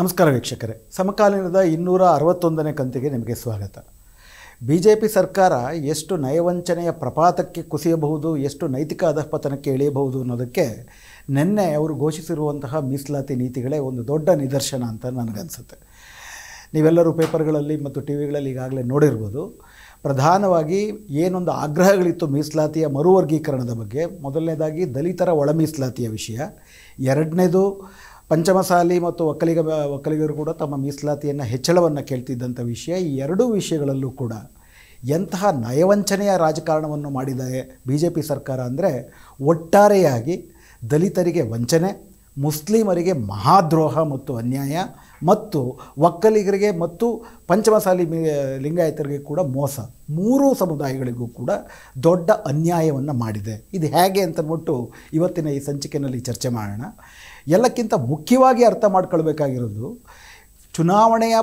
ನಮಸ್ಕಾರ ವೀಕ್ಷಕರೇ ಸಮಕಾಲೀನದ ಇನ್ನೂರ ಅರವತ್ತೊಂದನೇ ಕಂತಿಗೆ ನಿಮಗೆ ಸ್ವಾಗತ ಬಿ ಜೆ ಪಿ ಸರ್ಕಾರ ಎಷ್ಟು ನಯವಂಚನೆಯ ಪ್ರಪಾತಕ್ಕೆ ಕುಸಿಯಬಹುದು ಎಷ್ಟು ನೈತಿಕ ಅಧಃಪತನಕ್ಕೆ ಇಳಿಯಬಹುದು ಅನ್ನೋದಕ್ಕೆ ನಿನ್ನೆ ಅವರು ಘೋಷಿಸಿರುವಂತಹ ಮೀಸಲಾತಿ ನೀತಿಗಳೇ ಒಂದು ದೊಡ್ಡ ನಿದರ್ಶನ ಅಂತ ನನಗನ್ಸುತ್ತೆ ನೀವೆಲ್ಲರೂ ಪೇಪರ್ಗಳಲ್ಲಿ ಮತ್ತು ಟಿ ವಿಗಳಲ್ಲಿ ಈಗಾಗಲೇ ನೋಡಿರ್ಬೋದು ಪ್ರಧಾನವಾಗಿ ಏನೊಂದು ಆಗ್ರಹಗಳಿತ್ತು ಮೀಸಲಾತಿಯ ಮರುವರ್ಗೀಕರಣದ ಬಗ್ಗೆ ಮೊದಲನೇದಾಗಿ ದಲಿತರ ಒಳ ಮೀಸಲಾತಿಯ ವಿಷಯ ಎರಡನೇದು ಪಂಚಮಸಾಲಿ ಮತ್ತು ಒಕ್ಕಲಿಗ ಒಕ್ಕಲಿಗರು ಕೂಡ ತಮ್ಮ ಮೀಸಲಾತಿಯನ್ನು ಹೆಚ್ಚಳವನ್ನು ಕೇಳ್ತಿದ್ದಂಥ ವಿಷಯ ಈ ಎರಡೂ ವಿಷಯಗಳಲ್ಲೂ ಕೂಡ ಎಂತಹ ನಯವಂಚನೆಯ ರಾಜಕಾರಣವನ್ನು ಮಾಡಿದೆ ಬಿ ಜೆ ಪಿ ಸರ್ಕಾರ ಅಂದರೆ ಒಟ್ಟಾರೆಯಾಗಿ ದಲಿತರಿಗೆ ವಂಚನೆ ಮುಸ್ಲಿಮರಿಗೆ ಮಹಾದ್ರೋಹ ಮತ್ತು ಅನ್ಯಾಯ ಮತ್ತು ಒಕ್ಕಲಿಗರಿಗೆ ಮತ್ತು ಪಂಚಮಸಾಲಿ ಲಿಂಗಾಯತರಿಗೆ ಕೂಡ ಮೋಸ ಮೂರೂ ಸಮುದಾಯಗಳಿಗೂ ಕೂಡ ದೊಡ್ಡ ಅನ್ಯಾಯವನ್ನು ಮಾಡಿದೆ ಇದು ಹೇಗೆ ಅಂತಂದ್ಬಿಟ್ಟು ಇವತ್ತಿನ ಈ ಸಂಚಿಕೆಯಲ್ಲಿ ಚರ್ಚೆ ಮಾಡೋಣ ಎಲ್ಲಕ್ಕಿಂತ ಮುಖ್ಯವಾಗಿ ಅರ್ಥ ಮಾಡ್ಕೊಳ್ಬೇಕಾಗಿರೋದು ಚುನಾವಣೆಯ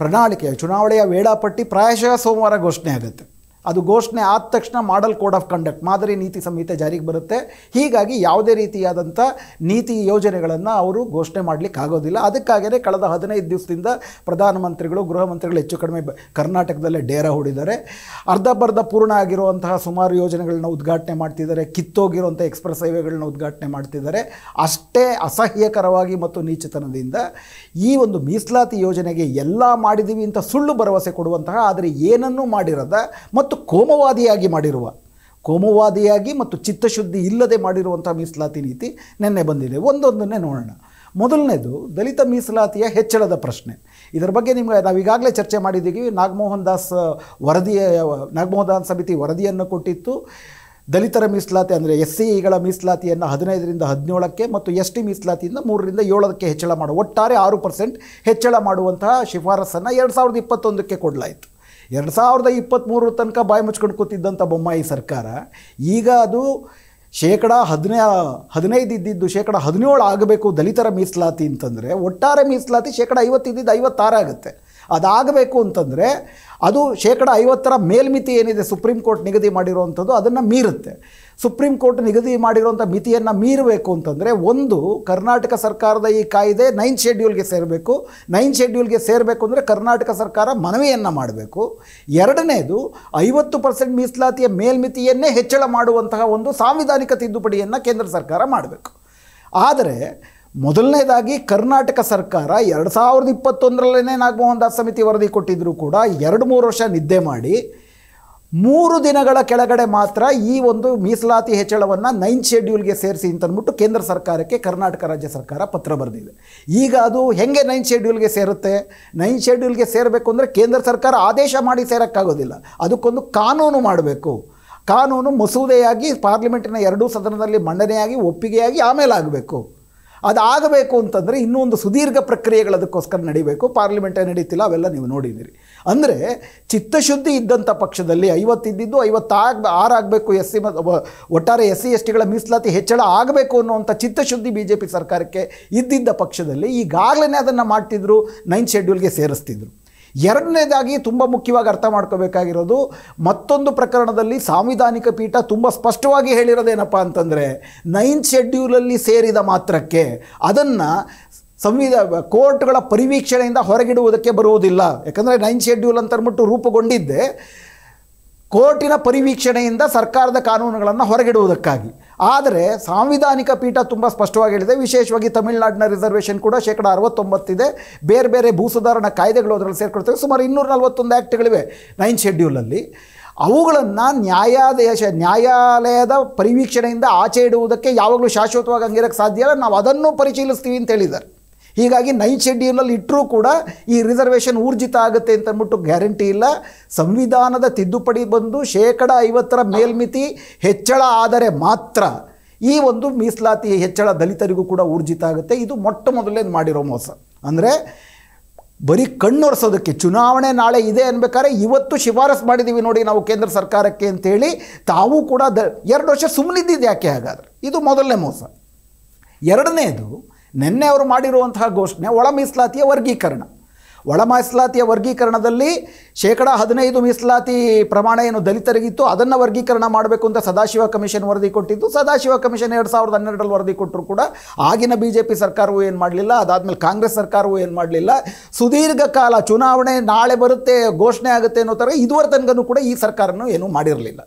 ಪ್ರಣಾಳಿಕೆ ಚುನಾವಣೆಯ ವೇಳಾಪಟ್ಟಿ ಪ್ರಾಯಶಃ ಸೋಮವಾರ ಘೋಷಣೆ ಆಗುತ್ತೆ ಅದು ಘೋಷಣೆ ಆದ ತಕ್ಷಣ ಮಾಡಲ್ ಕೋಡ್ ಆಫ್ ಕಂಡಕ್ಟ್ ಮಾದರಿ ನೀತಿ ಸಂಹಿತೆ ಜಾರಿಗೆ ಬರುತ್ತೆ ಹೀಗಾಗಿ ಯಾವುದೇ ರೀತಿಯಾದಂಥ ನೀತಿ ಯೋಜನೆಗಳನ್ನು ಅವರು ಘೋಷಣೆ ಆಗೋದಿಲ್ಲ ಅದಕ್ಕಾಗಿಯೇ ಕಳೆದ ಹದಿನೈದು ದಿವಸದಿಂದ ಪ್ರಧಾನಮಂತ್ರಿಗಳು ಗೃಹ ಮಂತ್ರಿಗಳು ಹೆಚ್ಚು ಕಡಿಮೆ ಕರ್ನಾಟಕದಲ್ಲೇ ಡೇರ ಹೂಡಿದ್ದಾರೆ ಅರ್ಧಬರ್ಧ ಪೂರ್ಣ ಆಗಿರುವಂತಹ ಸುಮಾರು ಯೋಜನೆಗಳನ್ನ ಉದ್ಘಾಟನೆ ಮಾಡ್ತಿದ್ದಾರೆ ಕಿತ್ತೋಗಿರುವಂಥ ಎಕ್ಸ್ಪ್ರೆಸ್ ಹೈವೇಗಳನ್ನ ಉದ್ಘಾಟನೆ ಮಾಡ್ತಿದ್ದಾರೆ ಅಷ್ಟೇ ಅಸಹ್ಯಕರವಾಗಿ ಮತ್ತು ನೀಚತನದಿಂದ ಈ ಒಂದು ಮೀಸಲಾತಿ ಯೋಜನೆಗೆ ಎಲ್ಲ ಮಾಡಿದ್ದೀವಿ ಅಂತ ಸುಳ್ಳು ಭರವಸೆ ಕೊಡುವಂತಹ ಆದರೆ ಏನನ್ನೂ ಮಾಡಿರದ ಮತ್ತು ಮತ್ತು ಕೋಮವಾದಿಯಾಗಿ ಮಾಡಿರುವ ಕೋಮವಾದಿಯಾಗಿ ಮತ್ತು ಚಿತ್ತಶುದ್ಧಿ ಇಲ್ಲದೆ ಮಾಡಿರುವಂಥ ಮೀಸಲಾತಿ ನೀತಿ ನಿನ್ನೆ ಬಂದಿದೆ ಒಂದೊಂದನ್ನೇ ನೋಡೋಣ ಮೊದಲನೇದು ದಲಿತ ಮೀಸಲಾತಿಯ ಹೆಚ್ಚಳದ ಪ್ರಶ್ನೆ ಇದರ ಬಗ್ಗೆ ನಿಮಗೆ ನಾವೀಗಾಗಲೇ ಚರ್ಚೆ ಮಾಡಿದ್ದೀವಿ ನಾಗಮೋಹನ್ ದಾಸ್ ವರದಿಯ ನಾಗಮೋಹನ್ ದಾಸ್ ಸಮಿತಿ ವರದಿಯನ್ನು ಕೊಟ್ಟಿತ್ತು ದಲಿತರ ಮೀಸಲಾತಿ ಅಂದರೆ ಎಸ್ ಇಗಳ ಮೀಸಲಾತಿಯನ್ನು ಹದಿನೈದರಿಂದ ಹದಿನೇಳಕ್ಕೆ ಮತ್ತು ಎಸ್ ಟಿ ಮೀಸಲಾತಿಯಿಂದ ಮೂರರಿಂದ ಏಳಕ್ಕೆ ಹೆಚ್ಚಳ ಮಾಡುವ ಒಟ್ಟಾರೆ ಆರು ಪರ್ಸೆಂಟ್ ಹೆಚ್ಚಳ ಮಾಡುವಂತಹ ಶಿಫಾರಸನ್ನು ಎರಡು ಸಾವಿರದ ಇಪ್ಪತ್ತೊಂದಕ್ಕೆ ಕೊಡಲಾಯಿತು ಎರಡು ಸಾವಿರದ ಇಪ್ಪತ್ತ್ಮೂರರ ತನಕ ಬಾಯಿ ಮುಚ್ಕೊಂಡು ಕೂತಿದ್ದಂಥ ಬೊಮ್ಮಾಯಿ ಸರ್ಕಾರ ಈಗ ಅದು ಶೇಕಡ ಹದಿನ ಹದಿನೈದು ಇದ್ದಿದ್ದು ಶೇಕಡ ಹದಿನೇಳು ಆಗಬೇಕು ದಲಿತರ ಮೀಸಲಾತಿ ಅಂತಂದರೆ ಒಟ್ಟಾರೆ ಮೀಸಲಾತಿ ಶೇಕಡ ಐವತ್ತಿದ್ದಿದ್ದು ಇದ್ದಿದ್ದು ಐವತ್ತಾರಾಗುತ್ತೆ ಅದಾಗಬೇಕು ಅಂತಂದರೆ ಅದು ಶೇಕಡ ಐವತ್ತರ ಮೇಲ್ಮಿತಿ ಏನಿದೆ ಸುಪ್ರೀಂ ಕೋರ್ಟ್ ನಿಗದಿ ಮಾಡಿರುವಂಥದ್ದು ಅದನ್ನು ಮೀರುತ್ತೆ ಸುಪ್ರೀಂ ಕೋರ್ಟ್ ನಿಗದಿ ಮಾಡಿರುವಂಥ ಮಿತಿಯನ್ನು ಮೀರಬೇಕು ಅಂತಂದರೆ ಒಂದು ಕರ್ನಾಟಕ ಸರ್ಕಾರದ ಈ ಕಾಯ್ದೆ ನೈನ್ ಶೆಡ್ಯೂಲ್ಗೆ ಸೇರಬೇಕು ನೈನ್ ಶೆಡ್ಯೂಲ್ಗೆ ಸೇರಬೇಕು ಅಂದರೆ ಕರ್ನಾಟಕ ಸರ್ಕಾರ ಮನವಿಯನ್ನು ಮಾಡಬೇಕು ಎರಡನೇದು ಐವತ್ತು ಪರ್ಸೆಂಟ್ ಮೀಸಲಾತಿಯ ಮೇಲ್ಮಿತಿಯನ್ನೇ ಹೆಚ್ಚಳ ಮಾಡುವಂತಹ ಒಂದು ಸಾಂವಿಧಾನಿಕ ತಿದ್ದುಪಡಿಯನ್ನು ಕೇಂದ್ರ ಸರ್ಕಾರ ಮಾಡಬೇಕು ಆದರೆ ಮೊದಲನೇದಾಗಿ ಕರ್ನಾಟಕ ಸರ್ಕಾರ ಎರಡು ಸಾವಿರದ ಇಪ್ಪತ್ತೊಂದರಲ್ಲೇ ನಾಗಮೋಹನ್ ದಾಸ್ ಸಮಿತಿ ವರದಿ ಕೊಟ್ಟಿದ್ದರೂ ಕೂಡ ಎರಡು ಮೂರು ವರ್ಷ ನಿದ್ದೆ ಮಾಡಿ ಮೂರು ದಿನಗಳ ಕೆಳಗಡೆ ಮಾತ್ರ ಈ ಒಂದು ಮೀಸಲಾತಿ ಹೆಚ್ಚಳವನ್ನು ನೈನ್ ಶೆಡ್ಯೂಲ್ಗೆ ಸೇರಿಸಿ ಅಂತಂದ್ಬಿಟ್ಟು ಕೇಂದ್ರ ಸರ್ಕಾರಕ್ಕೆ ಕರ್ನಾಟಕ ರಾಜ್ಯ ಸರ್ಕಾರ ಪತ್ರ ಬರೆದಿದೆ ಈಗ ಅದು ಹೆಂಗೆ ನೈನ್ ಶೆಡ್ಯೂಲ್ಗೆ ಸೇರುತ್ತೆ ನೈನ್ ಶೆಡ್ಯೂಲ್ಗೆ ಸೇರಬೇಕು ಅಂದರೆ ಕೇಂದ್ರ ಸರ್ಕಾರ ಆದೇಶ ಮಾಡಿ ಸೇರೋಕ್ಕಾಗೋದಿಲ್ಲ ಅದಕ್ಕೊಂದು ಕಾನೂನು ಮಾಡಬೇಕು ಕಾನೂನು ಮಸೂದೆಯಾಗಿ ಪಾರ್ಲಿಮೆಂಟಿನ ಎರಡೂ ಸದನದಲ್ಲಿ ಮಂಡನೆಯಾಗಿ ಒಪ್ಪಿಗೆಯಾಗಿ ಆಮೇಲೆ ಆಗಬೇಕು ಅದಾಗಬೇಕು ಅಂತಂದರೆ ಇನ್ನೂ ಒಂದು ಸುದೀರ್ಘ ಪ್ರಕ್ರಿಯೆಗಳದಕ್ಕೋಸ್ಕರ ನಡೀಬೇಕು ಪಾರ್ಲಿಮೆಂಟೇ ನಡೀತಿಲ್ಲ ಅವೆಲ್ಲ ನೀವು ನೋಡಿದ್ದೀರಿ ಅಂದರೆ ಚಿತ್ತಶುದ್ಧಿ ಇದ್ದಂಥ ಪಕ್ಷದಲ್ಲಿ ಐವತ್ತಿದ್ದು ಐವತ್ತಾಗ ಆರಾಗಬೇಕು ಎಸ್ ಸಿ ಒಟ್ಟಾರೆ ಎಸ್ ಸಿ ಎಸ್ ಟಿಗಳ ಮೀಸಲಾತಿ ಹೆಚ್ಚಳ ಆಗಬೇಕು ಅನ್ನುವಂಥ ಚಿತ್ತಶುದ್ಧಿ ಬಿ ಜೆ ಪಿ ಸರ್ಕಾರಕ್ಕೆ ಇದ್ದಿದ್ದ ಪಕ್ಷದಲ್ಲಿ ಈಗಾಗಲೇ ಅದನ್ನು ಮಾಡ್ತಿದ್ರು ನೈನ್ ಶೆಡ್ಯೂಲ್ಗೆ ಸೇರಿಸ್ತಿದ್ರು ಎರಡನೇದಾಗಿ ತುಂಬ ಮುಖ್ಯವಾಗಿ ಅರ್ಥ ಮಾಡ್ಕೋಬೇಕಾಗಿರೋದು ಮತ್ತೊಂದು ಪ್ರಕರಣದಲ್ಲಿ ಸಾಂವಿಧಾನಿಕ ಪೀಠ ತುಂಬ ಸ್ಪಷ್ಟವಾಗಿ ಹೇಳಿರೋದೇನಪ್ಪ ಅಂತಂದರೆ ನೈನ್ ಶೆಡ್ಯೂಲಲ್ಲಿ ಸೇರಿದ ಮಾತ್ರಕ್ಕೆ ಅದನ್ನು ಸಂವಿಧ ಕೋರ್ಟ್ಗಳ ಪರಿವೀಕ್ಷಣೆಯಿಂದ ಹೊರಗಿಡುವುದಕ್ಕೆ ಬರುವುದಿಲ್ಲ ಯಾಕಂದರೆ ನೈನ್ ಶೆಡ್ಯೂಲ್ ಅಂತಂದ್ಬಿಟ್ಟು ರೂಪುಗೊಂಡಿದ್ದೆ ಕೋರ್ಟಿನ ಪರಿವೀಕ್ಷಣೆಯಿಂದ ಸರ್ಕಾರದ ಕಾನೂನುಗಳನ್ನು ಹೊರಗಿಡುವುದಕ್ಕಾಗಿ ಆದರೆ ಸಾಂವಿಧಾನಿಕ ಪೀಠ ತುಂಬ ಸ್ಪಷ್ಟವಾಗಿ ಹೇಳಿದೆ ವಿಶೇಷವಾಗಿ ತಮಿಳುನಾಡಿನ ರಿಸರ್ವೇಷನ್ ಕೂಡ ಶೇಕಡ ಅರವತ್ತೊಂಬತ್ತಿದೆ ಬೇರೆ ಬೇರೆ ಭೂ ಸುಧಾರಣಾ ಕಾಯ್ದೆಗಳು ಅದರಲ್ಲಿ ಸೇರ್ಕೊಳ್ತವೆ ಸುಮಾರು ಇನ್ನೂರ ನಲವತ್ತೊಂದು ಆ್ಯಕ್ಟ್ಗಳಿವೆ ನೈನ್ ಶೆಡ್ಯೂಲಲ್ಲಿ ಅವುಗಳನ್ನು ನ್ಯಾಯಾದೇಶ ನ್ಯಾಯಾಲಯದ ಪರಿವೀಕ್ಷಣೆಯಿಂದ ಆಚೆ ಇಡುವುದಕ್ಕೆ ಯಾವಾಗಲೂ ಶಾಶ್ವತವಾಗಿ ಹಂಗಿರೋಕ್ಕೆ ಸಾಧ್ಯ ಇಲ್ಲ ನಾವು ಅದನ್ನು ಪರಿಶೀಲಿಸ್ತೀವಿ ಅಂತ ಹೇಳಿದ್ದಾರೆ ಹೀಗಾಗಿ ನೈನ್ ಶೆಡ್ಯೂಲಲ್ಲಿ ಇಟ್ಟರೂ ಕೂಡ ಈ ರಿಸರ್ವೇಷನ್ ಊರ್ಜಿತ ಆಗುತ್ತೆ ಅಂತ ಅಂದ್ಬಿಟ್ಟು ಗ್ಯಾರಂಟಿ ಇಲ್ಲ ಸಂವಿಧಾನದ ತಿದ್ದುಪಡಿ ಬಂದು ಶೇಕಡ ಐವತ್ತರ ಮೇಲ್ಮಿತಿ ಹೆಚ್ಚಳ ಆದರೆ ಮಾತ್ರ ಈ ಒಂದು ಮೀಸಲಾತಿ ಹೆಚ್ಚಳ ದಲಿತರಿಗೂ ಕೂಡ ಊರ್ಜಿತ ಆಗುತ್ತೆ ಇದು ಮೊಟ್ಟ ಮೊದಲೇ ಮಾಡಿರೋ ಮೋಸ ಅಂದರೆ ಬರೀ ಕಣ್ಣೊರೆಸೋದಕ್ಕೆ ಚುನಾವಣೆ ನಾಳೆ ಇದೆ ಅನ್ಬೇಕಾದ್ರೆ ಇವತ್ತು ಶಿಫಾರಸ್ ಮಾಡಿದ್ದೀವಿ ನೋಡಿ ನಾವು ಕೇಂದ್ರ ಸರ್ಕಾರಕ್ಕೆ ಅಂತೇಳಿ ತಾವು ಕೂಡ ದ ಎರಡು ವರ್ಷ ಸುಮ್ಮನಿದ್ದಿದ್ದು ಯಾಕೆ ಹಾಗಾದ್ರೆ ಇದು ಮೊದಲನೇ ಮೋಸ ಎರಡನೇದು ನಿನ್ನೆ ಅವರು ಮಾಡಿರುವಂತಹ ಘೋಷಣೆ ಒಳ ಮೀಸಲಾತಿಯ ವರ್ಗೀಕರಣ ಒಳ ಮೀಸಲಾತಿಯ ವರ್ಗೀಕರಣದಲ್ಲಿ ಶೇಕಡ ಹದಿನೈದು ಮೀಸಲಾತಿ ಪ್ರಮಾಣ ಏನು ದಲಿತರಿಗಿತ್ತು ಅದನ್ನು ವರ್ಗೀಕರಣ ಮಾಡಬೇಕು ಅಂತ ಸದಾಶಿವ ಕಮಿಷನ್ ವರದಿ ಕೊಟ್ಟಿದ್ದು ಸದಾಶಿವ ಕಮಿಷನ್ ಎರಡು ಸಾವಿರದ ಹನ್ನೆರಡರಲ್ಲಿ ವರದಿ ಕೊಟ್ಟರು ಕೂಡ ಆಗಿನ ಬಿ ಜೆ ಪಿ ಸರ್ಕಾರವೂ ಏನು ಮಾಡಲಿಲ್ಲ ಅದಾದಮೇಲೆ ಕಾಂಗ್ರೆಸ್ ಸರ್ಕಾರವೂ ಏನು ಮಾಡಲಿಲ್ಲ ಸುದೀರ್ಘ ಕಾಲ ಚುನಾವಣೆ ನಾಳೆ ಬರುತ್ತೆ ಘೋಷಣೆ ಆಗುತ್ತೆ ಅನ್ನೋ ಥರ ಇದುವರೆ ತನಕನೂ ಕೂಡ ಈ ಸರ್ಕಾರನೂ ಏನೂ ಮಾಡಿರಲಿಲ್ಲ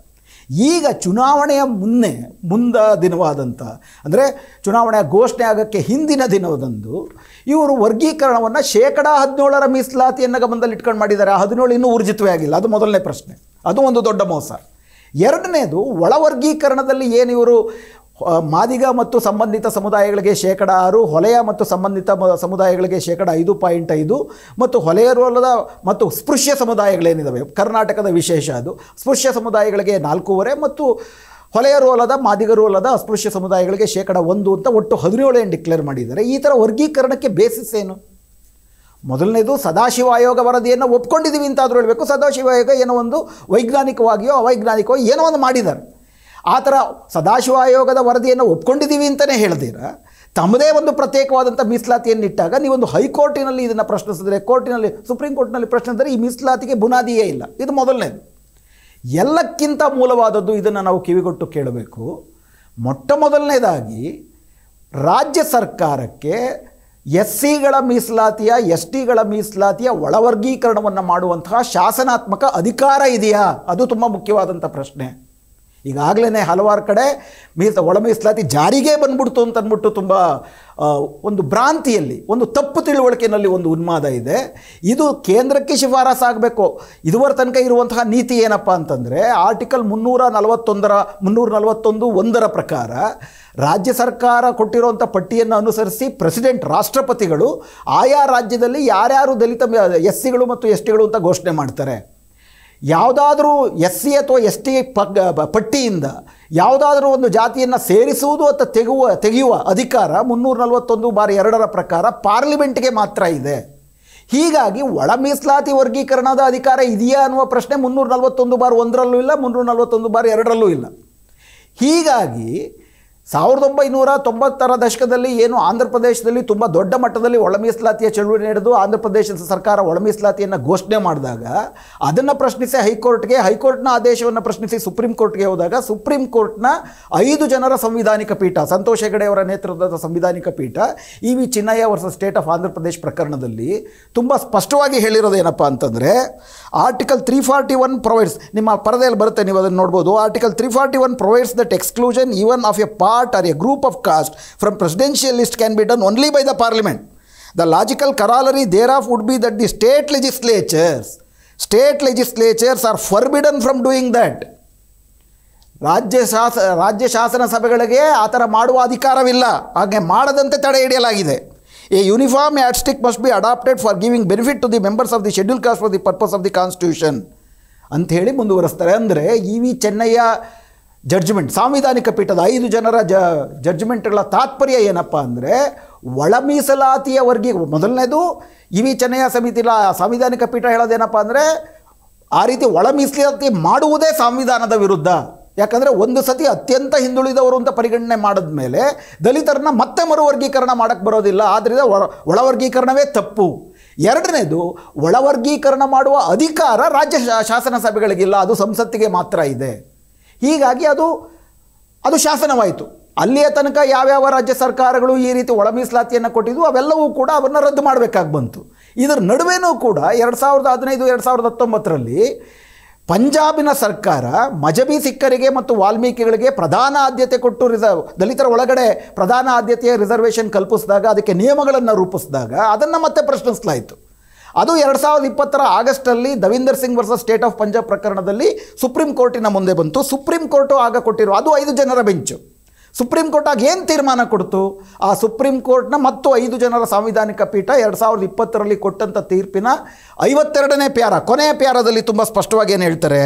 ಈಗ ಚುನಾವಣೆಯ ಮುನ್ನೆ ಮುಂದ ದಿನವಾದಂಥ ಅಂದರೆ ಚುನಾವಣೆಯ ಘೋಷಣೆ ಆಗೋಕ್ಕೆ ಹಿಂದಿನ ದಿನದಂದು ಇವರು ವರ್ಗೀಕರಣವನ್ನು ಶೇಕಡ ಹದಿನೇಳರ ಮೀಸಲಾತಿಯನ್ನು ಗಮನದಲ್ಲಿ ಇಟ್ಕೊಂಡು ಮಾಡಿದ್ದಾರೆ ಆ ಹದಿನೇಳು ಇನ್ನೂ ಊರ್ಜಿತವೇ ಆಗಿಲ್ಲ ಅದು ಮೊದಲನೇ ಪ್ರಶ್ನೆ ಅದು ಒಂದು ದೊಡ್ಡ ಮೋಸ ಎರಡನೇದು ಒಳವರ್ಗೀಕರಣದಲ್ಲಿ ಏನಿವರು ಏನು ಇವರು ಮಾದಿಗ ಮತ್ತು ಸಂಬಂಧಿತ ಸಮುದಾಯಗಳಿಗೆ ಶೇಕಡ ಆರು ಹೊಲೆಯ ಮತ್ತು ಸಂಬಂಧಿತ ಸಮುದಾಯಗಳಿಗೆ ಶೇಕಡ ಐದು ಪಾಯಿಂಟ್ ಐದು ಮತ್ತು ಹೊಲೆಯರೋಲದ ಮತ್ತು ಸ್ಪೃಶ್ಯ ಸಮುದಾಯಗಳೇನಿದ್ದಾವೆ ಕರ್ನಾಟಕದ ವಿಶೇಷ ಅದು ಸ್ಪೃಶ್ಯ ಸಮುದಾಯಗಳಿಗೆ ನಾಲ್ಕೂವರೆ ಮತ್ತು ಮಾದಿಗರು ಅಲ್ಲದ ಅಸ್ಪೃಶ್ಯ ಸಮುದಾಯಗಳಿಗೆ ಶೇಕಡ ಒಂದು ಅಂತ ಒಟ್ಟು ಹದಿನೇಳು ಏನು ಡಿಕ್ಲೇರ್ ಮಾಡಿದ್ದಾರೆ ಈ ಥರ ವರ್ಗೀಕರಣಕ್ಕೆ ಬೇಸಿಸ್ ಏನು ಮೊದಲನೇದು ಸದಾಶಿವ ಆಯೋಗ ವರದಿಯನ್ನು ಒಪ್ಕೊಂಡಿದ್ದೀವಿ ಅಂತಾದರೂ ಹೇಳಬೇಕು ಸದಾಶಿವ ಆಯೋಗ ಏನೋ ಒಂದು ವೈಜ್ಞಾನಿಕವಾಗಿಯೋ ಅವೈಜ್ಞಾನಿಕವೋ ಏನೋ ಒಂದು ಮಾಡಿದ್ದಾರೆ ಆ ಥರ ಸದಾಶಿವ ಆಯೋಗದ ವರದಿಯನ್ನು ಒಪ್ಕೊಂಡಿದ್ದೀವಿ ಅಂತಲೇ ಹೇಳದಿರ ತಮ್ಮದೇ ಒಂದು ಪ್ರತ್ಯೇಕವಾದಂಥ ಮೀಸಲಾತಿಯನ್ನು ಇಟ್ಟಾಗ ನೀವೊಂದು ಹೈಕೋರ್ಟಿನಲ್ಲಿ ಇದನ್ನು ಪ್ರಶ್ನಿಸಿದ್ರೆ ಕೋರ್ಟಿನಲ್ಲಿ ಸುಪ್ರೀಂ ಕೋರ್ಟ್ನಲ್ಲಿ ಪ್ರಶ್ನಿಸಿದ್ರೆ ಈ ಮೀಸಲಾತಿಗೆ ಬುನಾದಿಯೇ ಇಲ್ಲ ಇದು ಮೊದಲನೇದು ಎಲ್ಲಕ್ಕಿಂತ ಮೂಲವಾದದ್ದು ಇದನ್ನು ನಾವು ಕಿವಿಗೊಟ್ಟು ಕೇಳಬೇಕು ಮೊಟ್ಟ ಮೊದಲನೇದಾಗಿ ರಾಜ್ಯ ಸರ್ಕಾರಕ್ಕೆ ಎಸ್ ಸಿಗಳ ಮೀಸಲಾತಿಯ ಎಸ್ ಟಿಗಳ ಮೀಸಲಾತಿಯ ಒಳವರ್ಗೀಕರಣವನ್ನು ಮಾಡುವಂತಹ ಶಾಸನಾತ್ಮಕ ಅಧಿಕಾರ ಇದೆಯಾ ಅದು ತುಂಬ ಮುಖ್ಯವಾದಂಥ ಪ್ರಶ್ನೆ ಈಗಾಗಲೇ ಹಲವಾರು ಕಡೆ ಮೀಸ ಒಳ ಮೀಸಲಾತಿ ಜಾರಿಗೆ ಬಂದ್ಬಿಡ್ತು ಅಂತ ತುಂಬ ಒಂದು ಭ್ರಾಂತಿಯಲ್ಲಿ ಒಂದು ತಪ್ಪು ತಿಳುವಳಿಕೆಯಲ್ಲಿ ಒಂದು ಉನ್ಮಾದ ಇದೆ ಇದು ಕೇಂದ್ರಕ್ಕೆ ಆಗಬೇಕು ಇದುವರ ತನಕ ಇರುವಂತಹ ನೀತಿ ಏನಪ್ಪ ಅಂತಂದರೆ ಆರ್ಟಿಕಲ್ ಮುನ್ನೂರ ನಲವತ್ತೊಂದರ ಮುನ್ನೂರ ನಲವತ್ತೊಂದು ಒಂದರ ಪ್ರಕಾರ ರಾಜ್ಯ ಸರ್ಕಾರ ಕೊಟ್ಟಿರುವಂಥ ಪಟ್ಟಿಯನ್ನು ಅನುಸರಿಸಿ ಪ್ರೆಸಿಡೆಂಟ್ ರಾಷ್ಟ್ರಪತಿಗಳು ಆಯಾ ರಾಜ್ಯದಲ್ಲಿ ಯಾರ್ಯಾರು ದಲಿತ ಎಸ್ ಸಿಗಳು ಮತ್ತು ಎಸ್ ಟಿಗಳು ಅಂತ ಘೋಷಣೆ ಮಾಡ್ತಾರೆ ಯಾವುದಾದರೂ ಎಸ್ ಸಿ ಅಥವಾ ಎಸ್ ಟಿ ಪಟ್ಟಿಯಿಂದ ಯಾವುದಾದರೂ ಒಂದು ಜಾತಿಯನ್ನು ಸೇರಿಸುವುದು ಅಥವಾ ತೆಗುವ ತೆಗೆಯುವ ಅಧಿಕಾರ ಮುನ್ನೂರ ನಲವತ್ತೊಂದು ಬಾರಿ ಎರಡರ ಪ್ರಕಾರ ಪಾರ್ಲಿಮೆಂಟ್ಗೆ ಮಾತ್ರ ಇದೆ ಹೀಗಾಗಿ ಒಳ ಮೀಸಲಾತಿ ವರ್ಗೀಕರಣದ ಅಧಿಕಾರ ಇದೆಯಾ ಅನ್ನುವ ಪ್ರಶ್ನೆ ಮುನ್ನೂರ ನಲವತ್ತೊಂದು ಬಾರ್ ಒಂದರಲ್ಲೂ ಇಲ್ಲ ಮುನ್ನೂರ ನಲವತ್ತೊಂದು ಬಾರ್ ಎರಡರಲ್ಲೂ ಇಲ್ಲ ಹೀಗಾಗಿ ಸಾವಿರದ ಒಂಬೈನೂರ ತೊಂಬತ್ತರ ದಶಕದಲ್ಲಿ ಏನು ಆಂಧ್ರ ಪ್ರದೇಶದಲ್ಲಿ ತುಂಬ ದೊಡ್ಡ ಮಟ್ಟದಲ್ಲಿ ಒಳ ಮೀಸಲಾತಿಯ ಚಳುವಳಿ ನಡೆದು ಆಂಧ್ರ ಪ್ರದೇಶದ ಸರ್ಕಾರ ಒಳ ಮೀಸಲಾತಿಯನ್ನು ಘೋಷಣೆ ಮಾಡಿದಾಗ ಅದನ್ನು ಪ್ರಶ್ನಿಸಿ ಹೈಕೋರ್ಟ್ಗೆ ಹೈಕೋರ್ಟ್ನ ಆದೇಶವನ್ನು ಪ್ರಶ್ನಿಸಿ ಸುಪ್ರೀಂ ಕೋರ್ಟ್ಗೆ ಹೋದಾಗ ಸುಪ್ರೀಂ ಕೋರ್ಟ್ನ ಐದು ಜನರ ಸಂವಿಧಾನಿಕ ಪೀಠ ಸಂತೋಷ್ ಹೆಗಡೆ ನೇತೃತ್ವದ ಸಂವಿಧಾನಿಕ ಪೀಠ E V Chinnaiah versus state of Andhra Pradesh ಪ್ರಕರಣದಲ್ಲಿ ತುಂಬ ಸ್ಪಷ್ಟವಾಗಿ ಹೇಳಿರೋದೇನಪ್ಪ ಅಂತಂದರೆ article three forty one provides ನಿಮ್ಮ ಪರದೆಯಲ್ಲಿ ಬರುತ್ತೆ ನೀವು ಅದನ್ನು ನೋಡ್ಬೋದು article three forty one provides that exclusion even of a ಪಾ part or a group of caste from presidential list can be done only by the parliament. The logical corollary thereof would be that the state legislatures, state legislatures are forbidden from doing that. Rajya ಶಾಸ ರಾಜ್ಯ ಶಾಸನ ಸಭೆಗಳಿಗೆ ಆ ಥರ ಮಾಡುವ ಅಧಿಕಾರವಿಲ್ಲ ಹಾಗೆ ಮಾಡದಂತೆ ತಡೆ ಹಿಡಿಯಲಾಗಿದೆ a uniform yardstick must be adopted for giving benefit to the members of the schedule caste for the purpose of the constitution ಅಂಥೇಳಿ ಮುಂದುವರಿಸ್ತಾರೆ ಅಂದರೆ ಇ ವಿ ಚೆನ್ನಯ್ಯ ಜಡ್ಜ್ಮೆಂಟ್ ಸಾಂವಿಧಾನಿಕ ಪೀಠದ ಐದು ಜನರ ಜ ಜಡ್ಜ್ಮೆಂಟ್ಗಳ ತಾತ್ಪರ್ಯ ಏನಪ್ಪ ಅಂದರೆ ಒಳ ಮೀಸಲಾತಿಯ ವರ್ಗಿ ಮೊದಲನೇದು ವಿಚನೆಯ ಸಮಿತಿಲ ಸಾಂವಿಧಾನಿಕ ಪೀಠ ಹೇಳೋದೇನಪ್ಪ ಅಂದರೆ ಆ ರೀತಿ ಒಳ ಮೀಸಲಾತಿ ಮಾಡುವುದೇ ಸಂವಿಧಾನದ ವಿರುದ್ಧ ಯಾಕಂದರೆ ಒಂದು ಸತಿ ಅತ್ಯಂತ ಹಿಂದುಳಿದವರು ಅಂತ ಪರಿಗಣನೆ ಮಾಡಿದ ಮೇಲೆ ದಲಿತರನ್ನ ಮತ್ತೆ ಮರು ವರ್ಗೀಕರಣ ಮಾಡೋಕ್ಕೆ ಬರೋದಿಲ್ಲ ಆದ್ದರಿಂದ ಒಳವರ್ಗೀಕರಣವೇ ತಪ್ಪು ಎರಡನೇದು ಒಳವರ್ಗೀಕರಣ ಮಾಡುವ ಅಧಿಕಾರ ರಾಜ್ಯ ಶಾಸನ ಸಭೆಗಳಿಗಿಲ್ಲ ಅದು ಸಂಸತ್ತಿಗೆ ಮಾತ್ರ ಇದೆ ಹೀಗಾಗಿ ಅದು ಅದು ಶಾಸನವಾಯಿತು ಅಲ್ಲಿಯ ತನಕ ಯಾವ್ಯಾವ ರಾಜ್ಯ ಸರ್ಕಾರಗಳು ಈ ರೀತಿ ಒಳ ಮೀಸಲಾತಿಯನ್ನು ಕೊಟ್ಟಿದ್ದು ಅವೆಲ್ಲವೂ ಕೂಡ ಅವನ್ನು ರದ್ದು ಮಾಡಬೇಕಾಗಿ ಬಂತು ಇದರ ನಡುವೆನೂ ಕೂಡ ಎರಡು ಸಾವಿರದ ಹದಿನೈದು ಎರಡು ಸಾವಿರದ ಹತ್ತೊಂಬತ್ತರಲ್ಲಿ ಪಂಜಾಬಿನ ಸರ್ಕಾರ ಮಜಬಿ ಸಿಕ್ಕರಿಗೆ ಮತ್ತು ವಾಲ್ಮೀಕಿಗಳಿಗೆ ಪ್ರಧಾನ ಆದ್ಯತೆ ಕೊಟ್ಟು ರಿಸರ್ವ್ ದಲಿತರ ಒಳಗಡೆ ಪ್ರಧಾನ ಆದ್ಯತೆಯ ರಿಸರ್ವೇಷನ್ ಕಲ್ಪಿಸಿದಾಗ ಅದಕ್ಕೆ ನಿಯಮಗಳನ್ನು ರೂಪಿಸಿದಾಗ ಅದನ್ನು ಮತ್ತೆ ಪ್ರಶ್ನಿಸಲಾಯಿತು ಅದು ಎರಡು ಸಾವಿರದ ಇಪ್ಪತ್ತರ ಆಗಸ್ಟಲ್ಲಿ Davinder Singh versus state of Punjab ಪ್ರಕರಣದಲ್ಲಿ ಸುಪ್ರೀಂ ಕೋರ್ಟಿನ ಮುಂದೆ ಬಂತು ಸುಪ್ರೀಂ ಕೋರ್ಟು ಆಗ ಕೊಟ್ಟಿರುವ ಅದು ಐದು ಜನರ ಬೆಂಚು ಸುಪ್ರೀಂ ಕೋರ್ಟಾಗಿ ಏನು ತೀರ್ಮಾನ ಕೊಡ್ತು ಆ ಸುಪ್ರೀಂ ಕೋರ್ಟ್ನ ಮತ್ತು ಐದು ಜನರ ಸಾಂವಿಧಾನಿಕ ಪೀಠ ಎರಡು ಸಾವಿರದ ಇಪ್ಪತ್ತರಲ್ಲಿ ಕೊಟ್ಟಂಥ ತೀರ್ಪಿನ ಐವತ್ತೆರಡನೇ ಪ್ಯಾರ ಕೊನೆಯ ಪ್ಯಾರದಲ್ಲಿ ತುಂಬ ಸ್ಪಷ್ಟವಾಗಿ ಏನು ಹೇಳ್ತಾರೆ